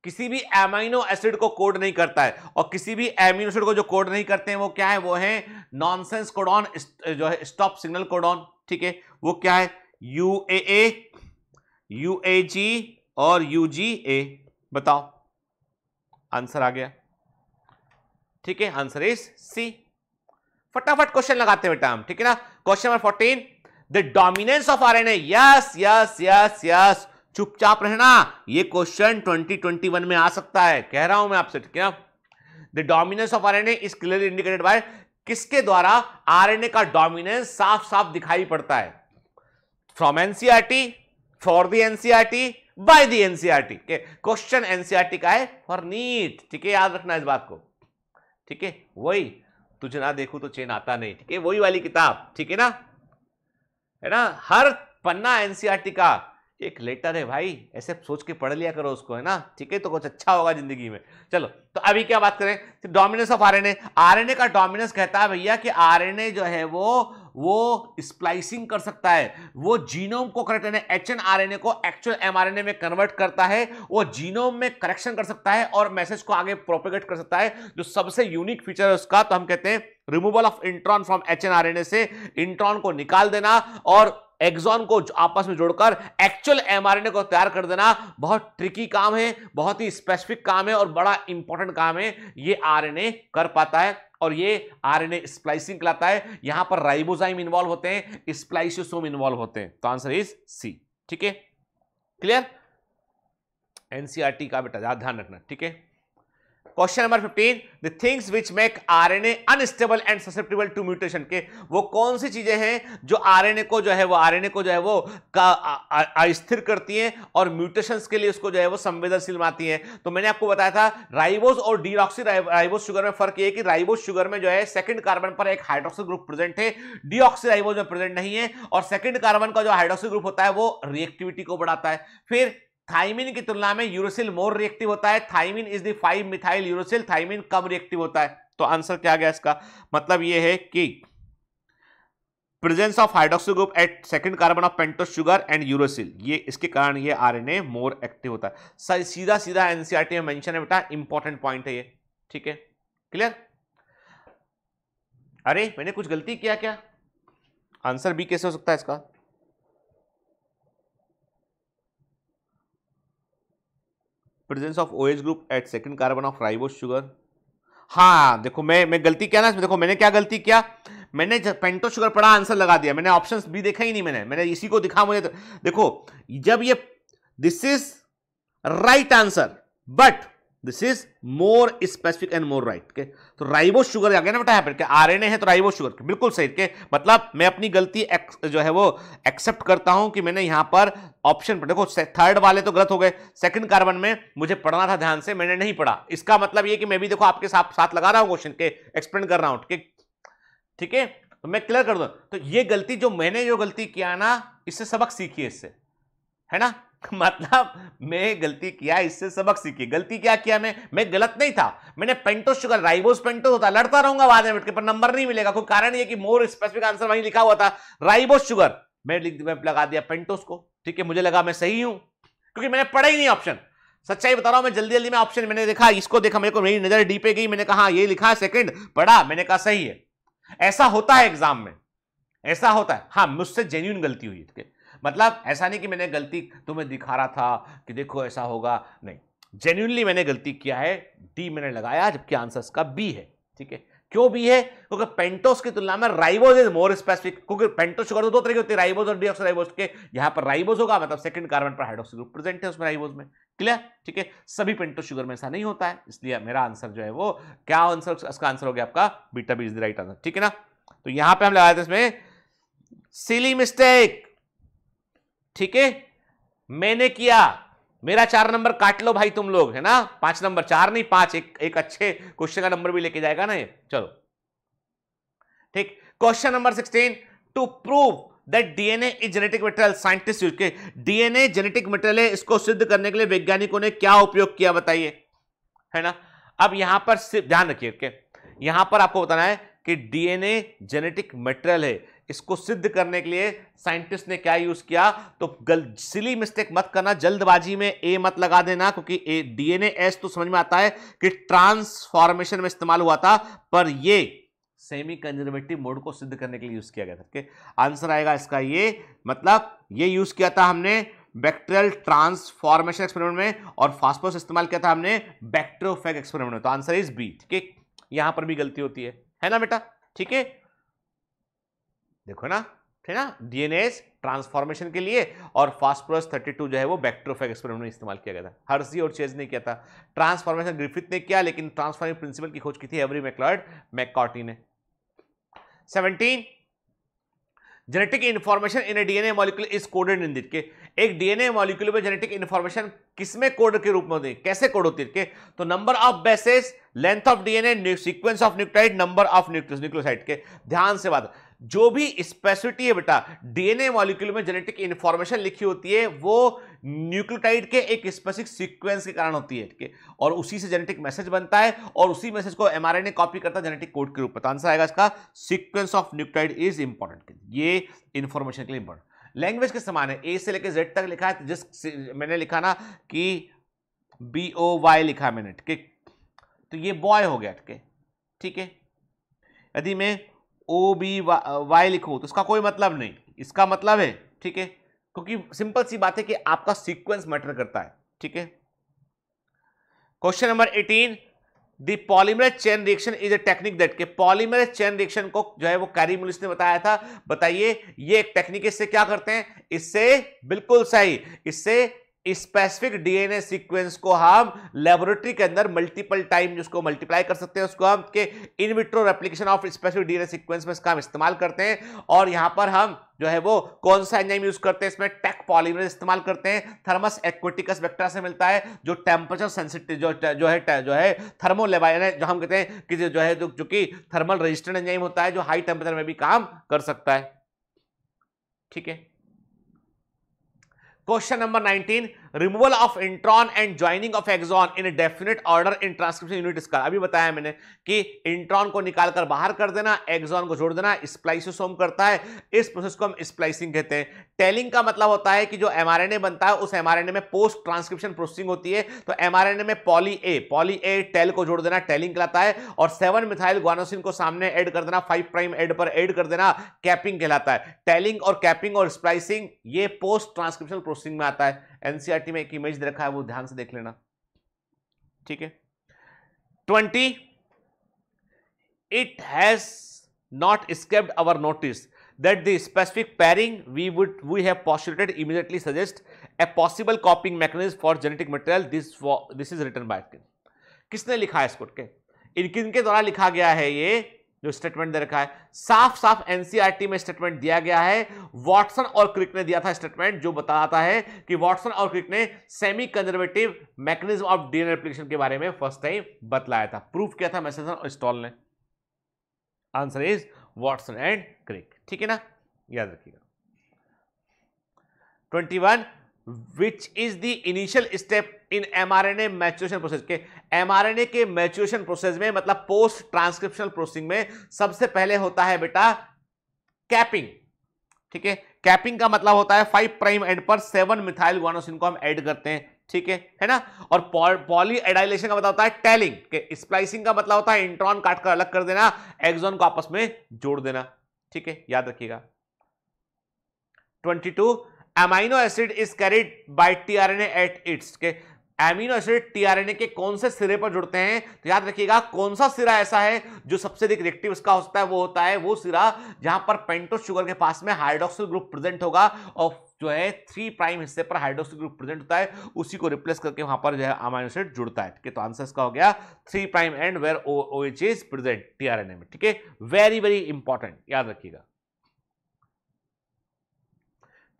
किसी भी एमाइनो एसिड को कोड नहीं करता है और किसी भी एमिनो एसिड को जो कोड नहीं करते हैं वो क्या है वो है नॉनसेंस कोडॉन जो है स्टॉप सिग्नल कोडॉन ठीक है वो क्या है U A A U A जी और यू जी ए बताओ आंसर आ गया ठीक है आंसर इज सी फटाफट क्वेश्चन लगाते हैं बेटा हम ठीक है ना question number fourteen the dominance of R N S yes yes yes yes चुपचाप रहना ये क्वेश्चन 2021 में आ सकता है कह रहा हूं मैं आपसे ठीक है the dominance of RNA is clearly indicated by किसके द्वारा आरएनए का डोमिनेंस साफ साफ दिखाई पड़ता है from NCERT for the NCERT by the NCERT question NCERT का है फॉर नीट ठीक है याद रखना इस बात को ठीक है वही तुझे ना देखू तो चेन आता नहीं ठीक है वही वाली किताब ठीक है ना है ना हर पन्ना एनसीआरटी e का एक लेटर है भाई ऐसे सोच के पढ़ लिया करो उसको है ना ठीक है तो कुछ अच्छा होगा जिंदगी में चलो तो अभी क्या बात करें तो डोमिनेंस ऑफ आरएनए आरएनए का डोमिनेंस कहता है भैया कि आरएनए जो है वो वो स्प्लाइसिंग कर सकता है वो जीनोम को करेक्ट करने H N R N A को actual M R N A में कन्वर्ट करता है वो जीनोम में करेक्शन कर सकता है और मैसेज को आगे प्रोपेगेट कर सकता है जो सबसे यूनिक फीचर है उसका तो हम कहते हैं removal of intron from H N R N A से इंट्रॉन को निकाल देना और एक्सॉन को आपस में जोड़कर एक्चुअल एमआरएनए को तैयार कर देना बहुत ट्रिकी काम है बहुत ही स्पेसिफिक काम है और बड़ा इंपॉर्टेंट काम है ये आरएनए कर पाता है और ये आरएनए स्प्लाइसिंग कहलाता है यहां पर राइबोजाइम इन्वॉल्व होते हैं स्प्लाइसोसोम इन्वॉल्व होते हैं तो आंसर इज सी ठीक है क्लियर एनसीआरटी का बेटा ध्यान रखना ठीक है question number 15 the things which make RNA unstable and susceptible to mutation के वो कौन सी चीजें हैं जो आरएनए को जो है वो आरएनए को जो है वो अस्थिर करती हैं और म्यूटेशन के लिए उसको जो है वो संवेदनशील बनाती हैं तो मैंने आपको बताया था राइबोस और डीऑक्सी राइबोस शुगर में फर्क ये कि राइबोस शुगर में जो है सेकंड कार्बन पर एक हाइड्रोक्सिल ग्रुप प्रेजेंट है डीऑक्सी राइबोस में प्रेजेंट नहीं है और सेकंड कार्बन का जो हाइड्रोक्सिल ग्रुप होता है वो रिएक्टिविटी को बढ़ाता है फिर थाइमिन की तुलना में यूरोसिल मोर रिएक्टिव होता है thymine is the five methyl uracil thymine कम रिएक्टिव होता है तो आंसर क्या गया इसका मतलब यह है कि presence of hydroxy group at second carbon of pentose sugar and uracil ये इसके कारण ये आरएनए मोर एक्टिव होता है सीधा सीधा एनसीईआरटी e में मेंशन है बेटा इंपॉर्टेंट पॉइंट है ये ठीक है क्लियर अरे मैंने कुछ गलती किया क्या आंसर बी कैसे हो सकता है इसका presence of O group at second carbon of ribose sugar हाँ देखो मैं मैं गलती क्या ना इसमें देखो मैंने क्या गलती किया मैंने पेंटो शुगर पड़ा आंसर लगा दिया मैंने ऑप्शन भी देखा ही नहीं मैंने मैंने इसी को दिखा मुझे तो- देखो जब ये this is right answer but this is more specific and more right के तो राइबो शुगर आ गया ना बेटा यहाँ पर आर एन ए है तो राइबो शुगर बिल्कुल सही के मतलब मैं अपनी गलती जो है वो एक्सेप्ट करता हूं कि मैंने यहाँ पर ऑप्शन पर देखो थर्ड वाले तो गलत हो गए सेकंड कार्बन में मुझे पढ़ना था ध्यान से मैंने नहीं पढ़ा इसका मतलब ये कि मैं भी देखो आपके साथ साथ लगा रहा हूँ क्वेश्चन के एक्सप्लेन कर रहा हूँ ठीक ठीक है तो मैं क्लियर कर दूँ तो ये गलती जो मैंने जो गलती किया ना इससे सबक सीखिए इससे है ना मतलब मैं गलती किया इससे सबक सीखी गलती क्या किया मैं मैं गलत नहीं था मैंने पेंटोस शुगर राइबोस पेंटोस होता लड़ता रहूंगा बाद में बैठ के पर नंबर नहीं मिलेगा कोई कारण ये कि मोर स्पेसिफिक आंसर वहीं लिखा हुआ था राइबोस शुगर मैं लगा दिया पेंटोस को ठीक है मुझे लगा मैं सही हूं क्योंकि मैंने पढ़ा ही नहीं ऑप्शन सच्चाई बता रहा हूं मैं जल्दी जल्दी में ऑप्शन मैंने देखा इसको देखा मेरे को मेरी नजर डी पे गई मैंने कहा हाँ, ये लिखा है सेकंड पढ़ा मैंने कहा सही है ऐसा होता है एग्जाम में ऐसा होता है हाँ मुझसे जेन्यून गलती हुई मतलब ऐसा नहीं कि मैंने गलती तुम्हें दिखा रहा था कि देखो ऐसा होगा नहीं जेन्यूनली मैंने गलती किया है डी मैंने लगाया जबकि आंसर इसका बी है ठीक है क्यों बी है क्योंकि पेंटोस की तुलना में राइबोज इज मोर स्पेसिफिक क्योंकि पेंटोस शुगर तो दो तरीके होते होती राइबोज और राइबोज के यहां पर राइबोज होगा मतलब सेकंड कार्बन पर हाइड्रोक्सी ग्रुप प्रेजेंट है उसमें राइबोज में क्लियर ठीक है सभी पेंटोस शुगर में ऐसा नहीं होता है इसलिए मेरा आंसर जो है वो क्या आंसर इसका आंसर हो गया आपका बीटा B is the right answer ठीक है ना तो यहां पर हम लगाते इसमें सिली मिस्टेक ठीक है मैंने किया मेरा चार नंबर काट लो भाई तुम लोग है ना पांच नंबर चार नहीं पांच एक एक अच्छे क्वेश्चन का नंबर भी लेके जाएगा ना ये चलो ठीक question number sixteen to prove that DNA is genetic material scientist use के डीएनए जेनेटिक मेटेरियल है इसको सिद्ध करने के लिए वैज्ञानिकों ने क्या उपयोग किया बताइए है ना अब यहां पर सिर्फ ध्यान रखिए यहां पर आपको बताना है कि डीएनए जेनेटिक मेटेरियल है इसको सिद्ध करने के लिए साइंटिस्ट ने क्या यूज किया तो सिली मिस्टेक मत करना जल्दबाजी में ए मत लगा देना क्योंकि डीएनए एस तो समझ में आता है कि ट्रांसफॉर्मेशन में इस्तेमाल हुआ था पर ये सेमी कंजर्वेटिव मोड को सिद्ध करने के लिए यूज किया गया था आंसर आएगा इसका ये मतलब ये यूज किया था हमने बैक्टेरियल ट्रांसफॉर्मेशन एक्सपेरिमेंट में और फास्फोस इस्तेमाल किया था हमने बैक्टेरियोफेग एक्सपेरिमेंट में तो आंसर इज बी ठीक है यहां पर भी गलती होती है है ना बेटा ठीक है देखो ना ठीक है ना डीएनए ट्रांसफॉर्मेशन के लिए और फास्फोरस 32 जो है वो बैक्ट्रोफेग एक्सपेरिमेंट में इस्तेमाल किया गया था हर्सी और चेज ने किया था ट्रांसफॉर्मेशन ग्रिफिथ ने किया लेकिन ट्रांसफॉर्मिंग प्रिंसिपल की खोज की थी एवरी मैक्लॉयड मैकॉर्टी ने seventeen genetic information in a DNA molecule is coded in it के एक डीएनए मॉलिक्यूल में जेनेटिक इन्फॉर्मेशन किसमें कोड के रूप में होती है कैसे कोड होती है तो number of bases length of DNA sequence of nucleotide number of nucleoside के ध्यान से बात जो भी स्पेसिफिटी है बेटा डीएनए मॉलिक्यूल में जेनेटिक इंफॉर्मेशन लिखी होती है वो न्यूक्लियोटाइड के एक स्पेसिफिक सीक्वेंस के कारण होती है ठीक है और उसी से जेनेटिक मैसेज बनता है और उसी मैसेज को एमआरएनए कॉपी करता है जेनेटिक कोड के रूप में आंसर तो आएगा इसका sequence of nucleotide is important ये इंफॉर्मेशन के लिए इंपॉर्टेंट लैंग्वेज के समान है ए से लेकर जेड तक लिखा है जिस मैंने लिखा ना कि बी ओ वाई लिखा मैंने ठीक तो ये बॉय हो गया ठीक है ठीक है यदि मैं ओ बी वाई लिखो तो इसका कोई मतलब नहीं इसका मतलब है ठीक है क्योंकि सिंपल सी बात है कि आपका सीक्वेंस मैटर करता है ठीक है question number eighteen the polymerase chain reaction is a technique that के पॉलीमरेज चेन रिएक्शन को जो है वो कैरी मुलिस ने बताया था बताइए ये एक टेक्निक इससे क्या करते हैं इससे बिल्कुल सही इससे स्पेसिफिक डीएनए सीक्वेंस को हम लेबोरेटरी के अंदर मल्टीपल टाइम जिसको मल्टीप्लाई कर सकते हैं उसको हम के in vitro vitro replication of specific DNA sequence में इसका हम इस्तेमाल करते हैं और यहां पर हम जो है वो कौन सा एंजाइम यूज करते हैं इसमें टेक पॉलीमर इस्तेमाल करते हैं थर्मस एक्वेटिकस वेक्टर से मिलता है जो टेम्परेचर सेंसिटिव जो जो है जो है थर्मोलेबाइन जो हम कहते हैं कि जो है जो, जो कि थर्मल रजिस्टेंट एंजाइम होता है जो हाई टेम्परेचर में भी काम कर सकता है ठीक है question number nineteen removal of intron and joining of exon in definite order in transcription unit इसका अभी बताया मैंने कि इंट्रॉन को निकालकर बाहर कर देना एक्सॉन को जोड़ देना स्प्लाइसोसोम करता है इस प्रोसेस को हम स्प्लाइसिंग कहते हैं टेलिंग का मतलब होता है कि जो एमआरएनए बनता है उस एमआरएनए में पोस्ट ट्रांसक्रिप्शन प्रोसेसिंग होती है तो एमआरएनए में poly A poly A tail को जोड़ देना टेलिंग कहलाता है और सेवन मिथाइल ग्वानोसिन को सामने एड कर देना फाइव प्राइम एड पर एड कर देना कैपिंग कहलाता है टेलिंग और कैपिंग और स्प्लाइसिंग ये पोस्ट ट्रांसक्रिप्शन प्रोसेसिंग में आता है एनसीईआरटी में एक इमेज रखा है वो ध्यान से देख लेना ठीक है twenty it has not escaped our notice that the specific pairing we would we have postulated immediately suggest a possible copying mechanism for genetic material this this is written by किसने लिखा है इसको इनके द्वारा लिखा गया है ये जो स्टेटमेंट दे रखा है साफ साफ एनसीईआरटी e में स्टेटमेंट दिया गया है वॉटसन और क्रिक ने दिया था स्टेटमेंट जो बताता है कि वॉटसन और क्रिक ने semi conservative mechanism of DNA application के बारे में फर्स्ट टाइम बतलाया था प्रूफ किया था मैसेजन और स्टॉल ने answer is Watson and Crick ठीक है ना याद रखिएगा twenty one which is the initial step in mRNA maturation process के एमआरएनए के मैचुरेशन प्रोसेस में मतलब पोस्ट ट्रांसक्रिप्शनल प्रोसेसिंग में सबसे पहले होता है बेटा कैपिंग ठीक है कैपिंग का मतलब होता है फाइव प्राइम एंड पर सेवन मिथाइल गुआनोसिन को हम ऐड करते हैं ठीक है है ना और पॉली एडाइलेशन का मतलब होता है टेलिंग के स्प्लाइसिंग का मतलब होता है इंट्रॉन काट कर अलग कर देना एक्सॉन को आपस में जोड़ देना ठीक है याद रखिएगा 22 amino acid is carried by tRNA at its के एमिनो एसिड टीआरएनए के कौन से सिरे पर जुड़ते हैं तो याद रखिएगा कौन सा सिरा ऐसा है जो सबसे अधिक रिएक्टिव इसका होता है वो होता है वो सिरा जहां पर पेंटो शुगर के पास में हाइड्रोक्सिल ग्रुप प्रेजेंट होगा और जो है थ्री प्राइम हिस्से पर हाइड्रोक्सिल ग्रुप प्रेजेंट होता है उसी को रिप्लेस करके वहां पर जो है अमाइनो एसिड जुड़ता है ठीक है तो आंसर इसका हो गया three prime end where O H is present tRNA में ठीक है वेरी वेरी इंपॉर्टेंट याद रखिएगा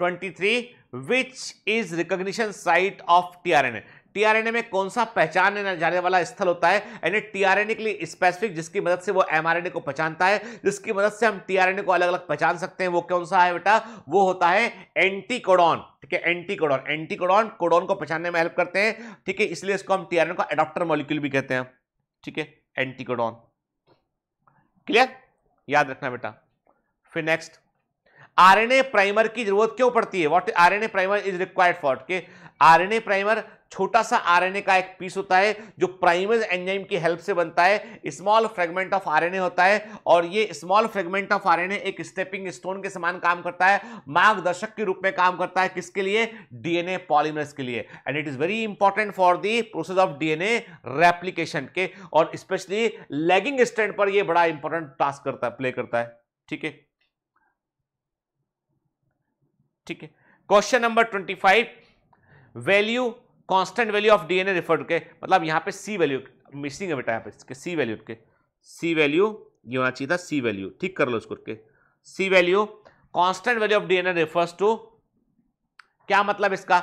23 which is recognition site of tRNA tRNA में कौन सा पहचान जाने वाला स्थल होता है यानी टीआरएनए के लिए स्पेसिफिक जिसकी मदद से वो एमआरएनए को पहचानता है जिसकी मदद से हम टीआरएनए को अलग अलग पहचान सकते हैं वो कौन सा है बेटा वो होता है एंटीकोडॉन ठीक है एंटीकोडॉन एंटीकोडॉन कोडॉन को पहचानने में हेल्प करते हैं ठीक है इसलिए इसको हम टीआरएनए को एडॉप्टर मॉलिक्यूल भी कहते हैं ठीक है एंटीकोडॉन क्लियर याद रखना बेटा फिर नेक्स्ट आरएनए प्राइमर की जरूरत क्यों पड़ती है what RNA primer is required for के आरएनए प्राइमर छोटा सा आरएनए का एक पीस होता है जो प्राइमेज एंजाइम की हेल्प से बनता है स्मॉल फ्रेगमेंट ऑफ आरएनए होता है और ये स्मॉल फ्रेगमेंट ऑफ आरएनए एक स्टेपिंग स्टोन के समान काम करता है मार्गदर्शक के रूप में काम करता है किसके लिए डीएनए पॉलीमर्स के लिए and it is very important for the process of DNA replication के और स्पेशली लेगिंग स्टैंड पर यह बड़ा इंपॉर्टेंट टास्क करता है प्ले करता है ठीक है ठीक है question number twenty five value constant value of DNA refer के मतलब यहाँ पे सी वैल्यू मिसिंग है बेटा यहाँ पे इसके सी वैल्यू के सी वैल्यू ये होना चाहिए था सी वैल्यू ठीक कर लो इसको के C value constant value of DNA refers to क्या मतलब इसका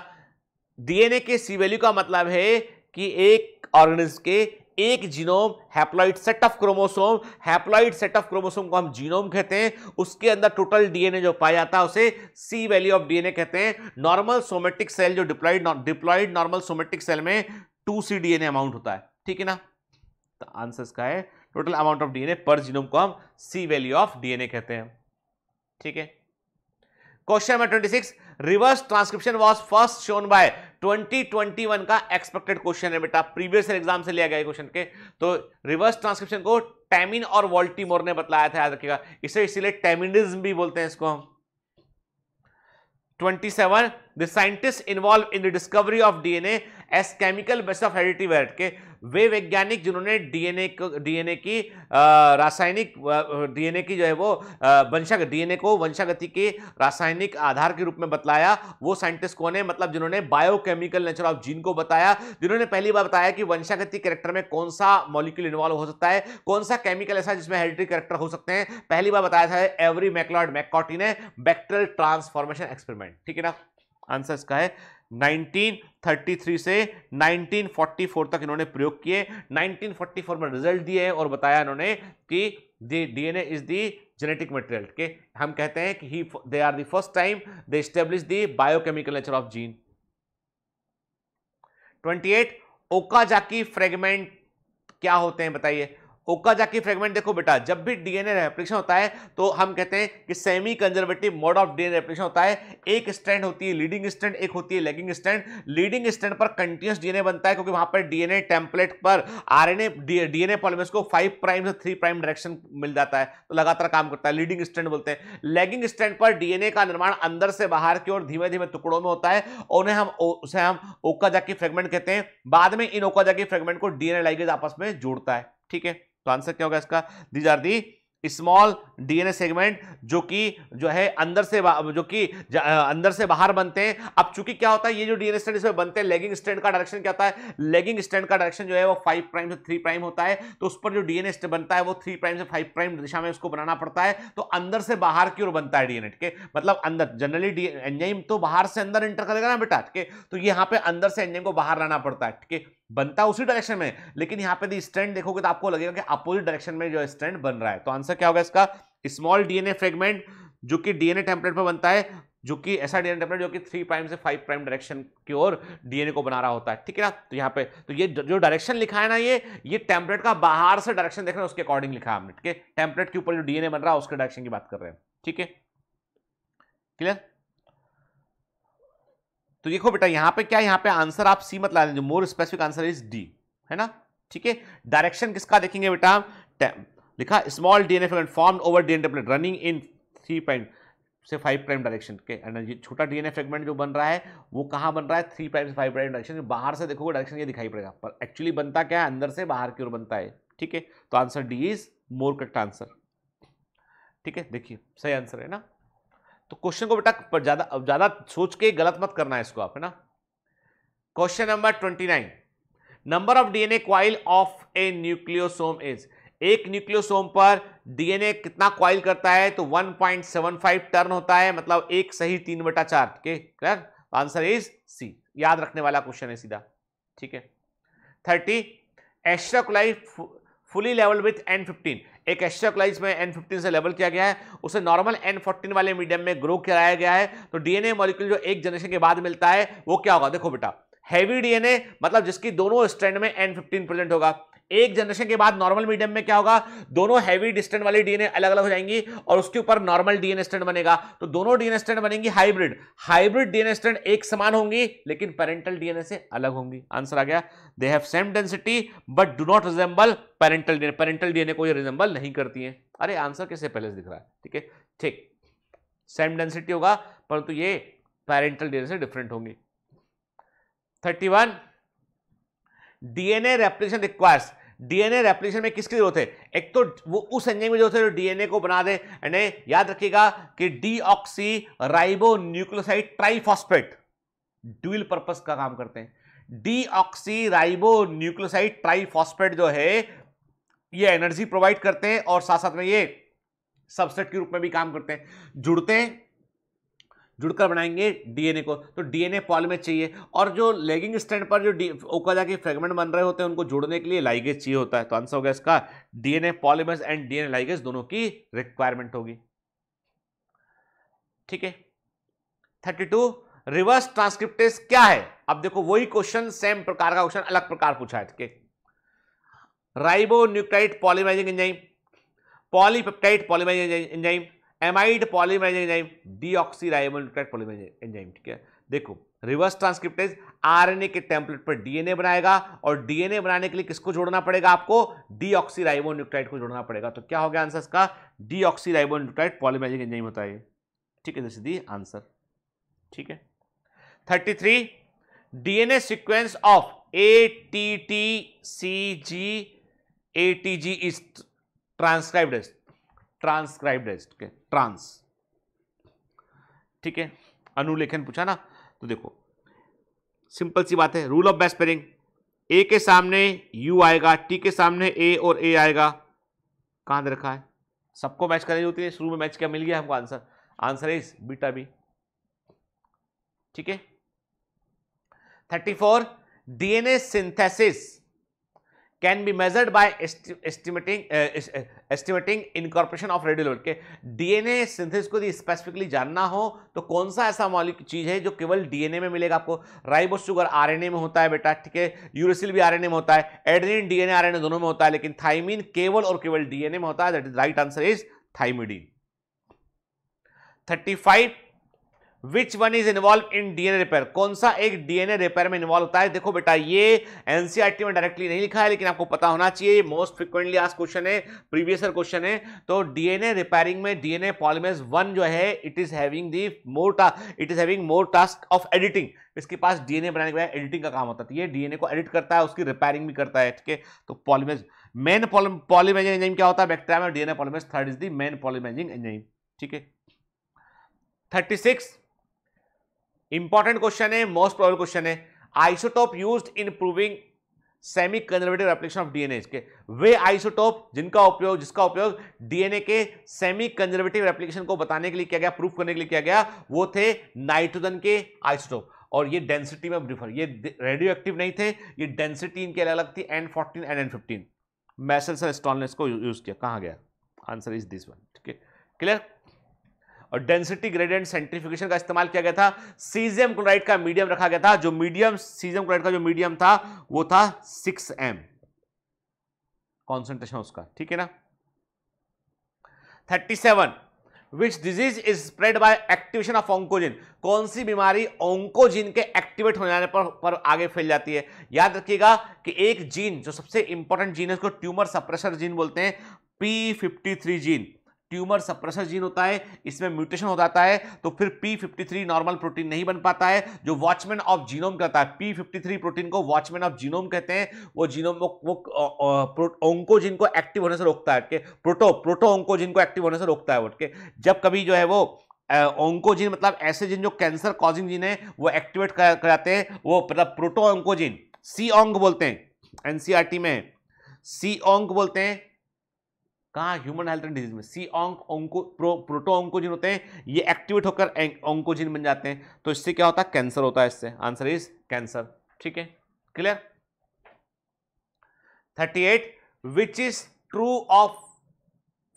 डीएनए के सी वैल्यू का मतलब है कि एक ऑर्गेनिज्म के एक genome haploid set of chromosome haploid set of chromosome को हम जीनोम कहते हैं उसके अंदर टोटल डीएनए जो पाया जाता है उसे सी वैल्यू ऑफ डीएनए कहते हैं नॉर्मल सोमेटिक सेल जो diploid diploid normal somatic cell में टू सी डीएनए अमाउंट होता है ठीक है ना तो आंसर इसका है total amount of DNA per genome को हम सी वैल्यू ऑफ डीएनए कहते हैं ठीक है question number twenty six reverse transcription was first shown by 2021 का एक्सपेक्टेड क्वेश्चन है बेटा प्रीवियस एग्जाम से लिया गया क्वेश्चन के तो रिवर्स ट्रांसक्रिप्शन को टैमिन और वॉल्टीमोर ने बतलाया था याद रखिएगा इसे इसीलिए टैमिनिज्म भी बोलते हैं इसको हम 27 scientist involved in the discovery of of DNA as chemical base of heredity word के वे वैज्ञानिक जिन्होंने डीएनए को डीएनए की रासायनिक डीएनए की जो है वो वंशक डीएनए को वंशागति के रासायनिक आधार के रूप में बतलाया वो साइंटिस्ट कौन है मतलब जिन्होंने बायोकेमिकल नेचर ऑफ जीन को बताया जिन्होंने पहली बार बताया कि वंशागति कैरेक्टर में कौन सा मॉलिक्यूल इन्वॉल्व हो सकता है कौन सा केमिकल ऐसा जिसमें हेरिटी कैरेक्टर हो सकते हैं पहली बार बताया था एवरी मैकलॉर्ड मैकॉटी ने बैक्टरल ट्रांसफॉर्मेशन एक्सपेरिमेंट ठीक है ना आंसर इसका है 1933 से 1944 तक इन्होंने प्रयोग किए 1944 में रिजल्ट दिए और बताया इन्होंने कि the D N is the genetic material के हम कहते हैं कि ही they are the first time they establish the biochemical nature of gene 28 Okazaki fragment क्या होते हैं बताइए ओकाजाकी फ्रेगमेंट देखो बेटा जब भी डीएनए रेप्लिकेशन होता है तो हम कहते हैं कि semi conservative mode of DNA replication होता है एक स्टैंड होती है लीडिंग स्टैंड एक होती है लेगिंग स्टैंड लीडिंग स्टैंड पर कंटिन्यूस डीएनए बनता है क्योंकि वहां पर डीएनए टेम्पलेट पर आरएनए डीएनए पॉलिमर्स को फाइव प्राइम से थ्री प्राइम डायरेक्शन मिल जाता है तो लगातार काम करता है लीडिंग स्टैंड बोलते हैं लेगिंग स्टैंड पर डीएनए का निर्माण अंदर से बाहर की ओर धीमे धीमे टुकड़ों में होता है और उन्हें हम उसे हम ओकाजाकी फ्रेगमेंट कहते हैं बाद में इन ओकाजाकी फ्रेगमेंट को डीएनए लाइगेज आपस में जोड़ता है ठीक है तो आंसर क्या होगा इसका these are the small DNA segment जो कि जो है अंदर से जो कि अंदर से बाहर बनते हैं अब चूंकि क्या होता है ये जो डीएनए स्टैंड इसमें बनते हैं लेगिंग स्टैंड का डायरेक्शन क्या होता है लेगिंग स्टैंड का डायरेक्शन जो है वो फाइव प्राइम से थ्री प्राइम होता है तो उस पर जो डीएनए स्टैंड बनता है वो थ्री प्राइम से फाइव प्राइम दिशा में उसको बनाना पड़ता है तो अंदर से बाहर की ओर बनता है डीएनए ठीक है मतलब अंदर जनरली एंजाइम तो बाहर से अंदर इंटर करेगा ना बेटा ठीक है तो यहाँ पे अंदर से एंजाइम को बाहर लाना पड़ता है ठीक है बनता उसी डायरेक्शन में लेकिन यहां पे यदि देखोगे तो आपको लगेगा कि अपोजिट डायरेक्शन में जो स्ट्रैंड बन रहा है तो आंसर क्या होगा इसका स्मॉल डीएनए फ्रेगमेंट जो कि डीएनए टेम्पलेट पर बनता है जो कि ऐसा डीएनए टेम्पलेट जो कि थ्री प्राइम से फाइव प्राइम डायरेक्शन की ओर डीएनए को बना रहा होता है ठीक है ना तो यहाँ पे तो ये जो डायरेक्शन लिखा है ना ये ये टेम्पलेट का बाहर से डायरेक्शन हैं उसके अकॉर्डिंग लिखा है हमने ठीक है टेम्पलेट के ऊपर जो डीएनए बन रहा है उसके डायरेक्शन की बात कर रहे हैं ठीक है क्लियर तो देखो बेटा यहाँ पे क्या यहाँ पे आंसर आप सी मत ला देंगे more specific answer is D है ना ठीक है डायरेक्शन किसका देखेंगे बेटा लिखा small D N F formed over D N template running in three point से फाइव प्राइम डायरेक्शन के एनर्जी छोटा डीएनए फ्रेगमेंट जो बन रहा है वो कहाँ बन रहा है थ्री प्राइम से फाइव प्राइम डायरेक्शन बाहर से देखोगे डायरेक्शन ये दिखाई पड़ेगा पर एक्चुअली बनता क्या है अंदर से बाहर की ओर बनता है ठीक है तो answer D is more correct answer ठीक है देखिए सही आंसर है ना तो क्वेश्चन को बेटा ज़्यादा ज़्यादा सोच के गलत मत करना है इसको आप है ना question number twenty nine number of DNA coil of a nucleosome is एक न्यूक्लियोसोम पर डीएनए कितना क्वाइल करता है तो 1.75 टर्न होता है मतलब एक सही तीन बटा चार के क्लियर आंसर इज सी याद रखने वाला क्वेश्चन है सीधा ठीक है थर्टी एस्ट्राकोलाइज फुली लेवल विथ एन फिफ्टीन एक एस्ट्राकोलाइज में एन फिफ्टीन से लेवल किया गया है उसे नॉर्मल एन फोर्टीन वाले मीडियम में ग्रो कराया गया है तो डीएनए मॉलिक्यूल जो एक जनरेशन के बाद मिलता है वो क्या होगा देखो बेटा हैवी डीएनए मतलब जिसकी दोनों स्ट्रैंड में एन फिफ्टीन प्रेजेंट होगा एक जनरेशन के बाद नॉर्मल मीडियम में क्या होगा दोनों हैवी डिस्टेंट वाली डीएनए अलग अलग हो जाएंगी और उसके ऊपर नॉर्मल डीएनए स्टैंड बनेगा तो दोनों डीएनए स्टैंड बनेंगी हाइब्रिड हाइब्रिड डीएनए स्टैंड एक समान होंगी लेकिन पेरेंटल डीएनए से अलग होंगी आंसर आ गया they have same density but do not resemble parental DNA parental DNA को रिजेंबल नहीं करती है अरे आंसर किससे पहले से दिख रहा है ठीक है ठीक सेम डेंसिटी होगा परंतु ये पेरेंटल डीएनए से डिफरेंट होंगी thirty one DNA replication requires DNA replication में किसकी जरूरत है एक तो वो उस एंजाइम की जरूरत है जो डीएनए को बना दे एंड याद रखिएगा कि deoxyribonucleoside triphosphate dual purpose का काम करते हैं डीऑक्सी राइबो न्यूक्लियोसाइड ट्राइफॉस्फेट जो है ये एनर्जी प्रोवाइड करते हैं और साथ साथ में ये सबसेट के रूप में भी काम करते हैं जुड़ते हैं जुड़कर बनाएंगे डीएनए को तो डीएनए में चाहिए और जो लेगिंग स्टैंड पर जो ओकाजा के फ्रेगमेंट बन रहे होते हैं उनको जुड़ने के लिए लाइगेज चाहिए होता है तो आंसर होगा इसका DNA polymerase and DNA ligase दोनों की रिक्वायरमेंट होगी ठीक है थर्टी टू रिवर्स ट्रांसक्रिप्टेज क्या है अब देखो वही क्वेश्चन सेम प्रकार का क्वेश्चन अलग प्रकार पूछा है ठीक है ribonucleotide polymerising enzyme polypeptide polymerising enzyme amide polymerase enzyme deoxyribonucleotide polymerise enzyme ठीक है देखो रिवर्स ट्रांसक्रिप्टेज आरएनए के टेम्पलेट पर डीएनए बनाएगा और डीएनए बनाने के लिए किसको जोड़ना पड़ेगा आपको डीऑक्सीराइबो न्यूक्लियोटाइड को जोड़ना पड़ेगा तो क्या हो गया आंसर इसका डीऑक्सीराइबो न्यूक्लियोटाइड पॉलीमराइज एंजाइम होता है ठीक है सीधी आंसर ठीक है thirty three DNA sequence of A T T C G A T G is transcribed transcribed के ट्रांस ठीक है अनुलेखन पूछा ना तो देखो सिंपल सी बात है rule of best pairing A के सामने यू आएगा टी के सामने ए और ए आएगा कहां दे रखा है सबको मैच करनी होती है शुरू में मैच क्या मिल गया हमको answer answer is beta B ठीक है thirty four DNA synthesis can be measured by estimating estimating incorporation of radio के डीएनए सिंथेसिस को यदि स्पेसिफिकली जानना हो तो कौन सा ऐसा मौलिक चीज़ है जो केवल डीएनए में मिलेगा आपको राइबो शुगर आरएनए में होता है बेटा ठीक है यूरोसिल भी आरएनए में होता है एड्रीन डीएनए आरएनए दोनों में होता है लेकिन थाइमिन केवल और केवल डीएनए में होता है that is right answer is thymidine thirty five which one is involve in DNA repair कौन सा एक डीएनए रिपेयर में इन्वॉल्व होता है देखो बेटा ये एनसीआरटी e में डायरेक्टली नहीं लिखा है लेकिन आपको पता होना चाहिए मोस्ट फ्रिक्वेंटली आज क्वेश्चन है प्रीवियस क्वेश्चन है तो डीएनए रिपेयरिंग में डीएनए पॉलिमेज वन जो है it is having the more it is having more task of editing इसके पास डीएनए बनाने के बाद एडिटिंग का काम होता है तो ये डीएनए को एडिट करता है उसकी रिपेयरिंग भी करता है ठीक है तो पॉलीमेज मेन पॉलीमेजिंग एंजाइम क्या होता है बैक्टेरिया में DNA polymerase third is the main polymerizing enzyme ठीक है थर्टी सिक्स इंपॉर्टेंट क्वेश्चन है मोस्ट प्रॉब्लम क्वेश्चन है isotope use in proving semi conservative application of DNA के वे आइसोटॉप जिनका उपयोग जिसका उपयोग डीएनए के सेमी कंजर्वेटिव एप्लीकेशन को बताने के लिए किया गया प्रूफ करने के लिए किया गया वो थे नाइट्रोजन के आइसोटॉप और ये डेंसिटी में डिफर ये रेडियो एक्टिव नहीं थे ये डेंसिटी इनके अलग अलग थी N fourteen and N fifteen मैसल स्टॉलनेस को यूज किया कहाँ गया आंसर इज दिस वन ठीक है क्लियर और डेंसिटी ग्रेडियंट सेंट्रीफिकेशन का इस्तेमाल किया गया था सीजियम क्लोराइड का मीडियम रखा गया था जो मीडियम सीजियम क्लोराइड का जो मीडियम था वो था सिक्स एम कॉन्सेंट्रेशन उसका ठीक है ना thirty seven which disease is spread by activation of oncogene कौन सी बीमारी ऑंकोजिन के एक्टिवेट हो जाने पर, पर आगे फैल जाती है याद रखिएगा कि एक जीन जो सबसे इंपॉर्टेंट जीन है उसको ट्यूमर सप्रेशर जीन बोलते हैं P fifty three gene tumour suppressor gene होता है इसमें म्यूटेशन हो जाता है तो फिर P fifty three normal protein नहीं बन पाता है जो वॉचमैन ऑफ जीनोम कहता है पी फिफ्टी थ्री प्रोटीन को वॉचमैन ऑफ जीनोम कहते हैं वो जीनोम वो, ओंकोजिन को एक्टिव होने से रोकता है प्रोटो प्रोटो ओंकोजिन को एक्टिव होने से रोकता है उठके जब कभी जो है वो ओंकोजिन मतलब ऐसे जिन जो कैंसर कॉजिंग जिन है वो एक्टिवेट कराते हैं वो मतलब प्रोटो ओंकोजिन सी ओंग बोलते हैं एनसीआरटी में सी ओंग बोलते हैं कहा ह्यूमन हेल्थ एंड डिजीज में C onc onco pro proto oncogene होते हैं ये एक्टिवेट होकर ऑंकोजिन बन जाते हैं तो इससे क्या होता है कैंसर होता है इससे आंसर इज कैंसर ठीक है clear thirty eight which is true of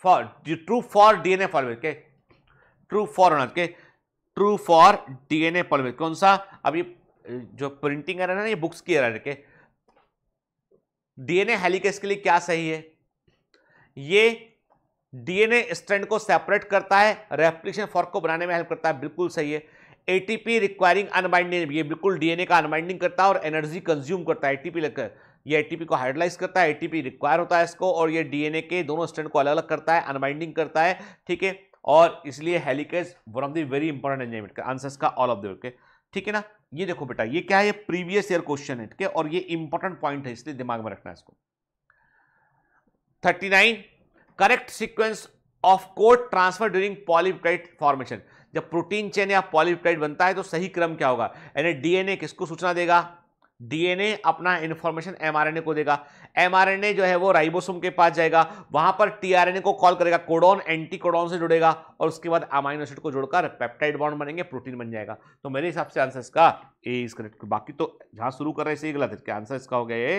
for true for DNA polymerase के ट्रू फॉर होना के ट्रू फॉर डीएनए पॉलीमेज कौन सा अब जो प्रिंटिंग एर है ना ये बुक्स की एर डीएनए हेलीकेस के लिए क्या सही है ये डीएनए स्ट्रैंड को सेपरेट करता है रेप्लिकेशन फॉर्क को बनाने में हेल्प करता है बिल्कुल सही है एटीपी रिक्वायरिंग अनबाइंडिंग ये बिल्कुल डीएनए का अनबाइंडिंग करता है और एनर्जी कंज्यूम करता है एटीपी लगकर ये एटीपी को हाइड्रोलाइज करता है एटीपी रिक्वायर होता है इसको और ये डीएनए के दोनों स्टैंड को अलग अलग करता है अनबाइंडिंग करता है ठीक है और इसलिए helicase one of the very important enzymes का आंसर का ऑल ऑफ द ओके ठीक है ना ये देखो बेटा ये क्या है ये प्रीवियस ईयर क्वेश्चन है ठीक है और ये इंपॉर्टेंट पॉइंट है इसलिए दिमाग में रखना है इसको 39 correct sequence of code transfer during polypeptide formation जब प्रोटीन चेन या पॉलिप्राइट बनता है तो सही क्रम क्या होगा यानी डीएनए किसको सूचना देगा डीएनए अपना इन्फॉर्मेशन एमआरएनए को देगा एमआरएनए जो है वो राइबोसोम के पास जाएगा वहां पर टीआरएनए को कॉल करेगा कोडोन एंटी कोडोन से जुड़ेगा और उसके बाद अमाइनो एसिड को जोड़कर पेप्टाइड बॉन्ड बनेंगे प्रोटीन बन जाएगा तो मेरे हिसाब से आंसर इसका ए इज करेक्ट बाकी तो जहां शुरू कर रहे हैं गलत है आंसर इसका हो गया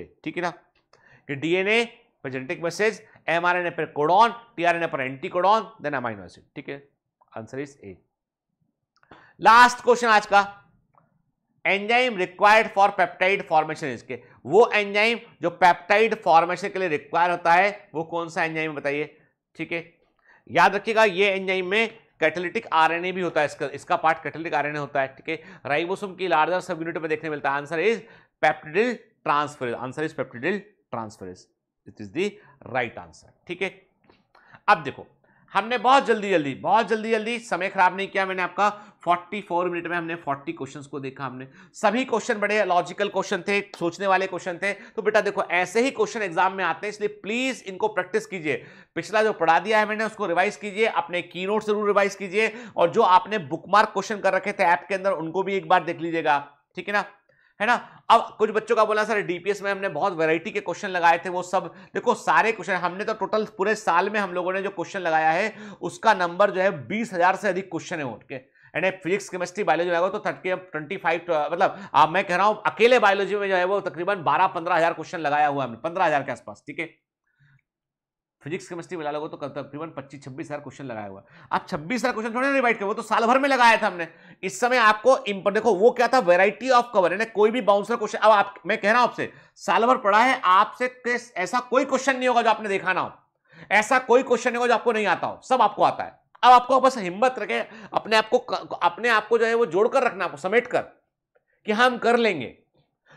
ए ठीक है ना कि डीएनए पर genetic message M R N A पर codon T R N A पर एंटीकोडॉन देन अमाइनो एसिड ठीक है answer is A last question आज का enzyme required for peptide formation इसके वो एंजाइम जो पेप्टाइड फॉर्मेशन के लिए रिक्वायर होता है वो कौन सा एंजाइम बताइए ठीक है याद रखिएगा ये एंजाइम में कैटेलिटिक आरएनए भी होता है इसका इसका पार्ट कैटेलिटिक आरएनए होता है ठीक है राइबोसोम की लार्जर सब यूनिट में देखने मिलता है answer is peptidyl transferase answer is peptidyl transferase it is the right answer ठीक है अब देखो हमने बहुत जल्दी जल्दी बहुत जल्दी जल्दी समय खराब नहीं किया मैंने आपका 44 मिनट में हमने 40 क्वेश्चंस को देखा हमने सभी क्वेश्चन बड़े लॉजिकल क्वेश्चन थे सोचने वाले क्वेश्चन थे तो बेटा देखो ऐसे ही क्वेश्चन एग्जाम में आते हैं इसलिए प्लीज इनको प्रैक्टिस कीजिए पिछला जो पढ़ा दिया है मैंने उसको रिवाइज कीजिए अपने की नोट जरूर रिवाइज कीजिए और जो आपने बुकमार्क क्वेश्चन कर रखे थे ऐप के अंदर उनको भी एक बार देख लीजिएगा ठीक है ना है ना अब कुछ बच्चों का बोला सर डीपीएस में हमने बहुत वैरायटी के क्वेश्चन लगाए थे वो सब देखो सारे क्वेश्चन हमने तो टोटल पूरे साल में हम लोगों ने जो क्वेश्चन लगाया है उसका नंबर जो है बीस हजार से अधिक क्वेश्चन है उठ के एंड फिजिक्स केमिस्ट्री बायोलॉजी में तो थर्टी ट्वेंटी फाइव मतलब आ, मैं कह रहा हूँ अकेले बायोलॉजी में जो है वो तकरीबन बारह पंद्रह हजार क्वेश्चन लगाया हुआ हमने पंद्रह हजार के आसपास ठीक है फिजिक्स केमिस्ट्री मिला लोगों तो तकरीबन पच्चीस छब्बीस हज़ार क्वेश्चन लगाया हुआ आप छब्बीस हज़ार क्वेश्चन थोड़े रिवाइट कर वो तो साल भर में लगाया था हमने इस समय आपको देखो वो क्या था वेराइटी ऑफ कवर यानी कोई भी बाउंसर क्वेश्चन अब आप मैं कह रहा हूं आपसे साल भर पढ़ा है आपसे ऐसा कोई क्वेश्चन नहीं होगा जो आपने देखा ना हो ऐसा कोई क्वेश्चन नहीं होगा जो आपको नहीं आता हो सब आपको आता है अब आपको बस हिम्मत रखे अपने आपको अपने आपको जो है वो जोड़कर रखना आपको समेट कर कि हम कर लेंगे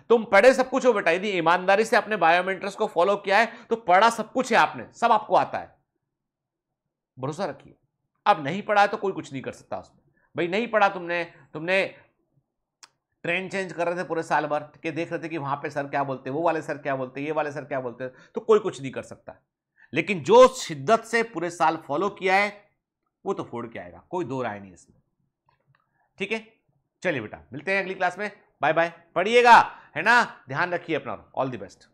तुम पढ़े सब कुछ हो बेटा यदि ईमानदारी से अपने बायोमेट्रिक्स को फॉलो किया है तो पढ़ा सब कुछ है आपने सब आपको आता है भरोसा रखिए अब नहीं पढ़ा तो कोई कुछ नहीं कर सकता उसमें भाई नहीं पढ़ा तुमने तुमने ट्रेंड चेंज कर रहे थे पूरे साल भर के देख रहे थे कि वहां पे सर क्या बोलते वो वाले सर क्या बोलते ये वाले सर क्या बोलते तो कोई कुछ नहीं कर सकता लेकिन जो शिद्दत से पूरे साल फॉलो किया है वो तो फोड़ के आएगा कोई दो राय नहीं इसमें ठीक है चलिए बेटा मिलते हैं अगली क्लास में बाय बाय पढ़िएगा है ना ध्यान रखिए अपना ऑल द बेस्ट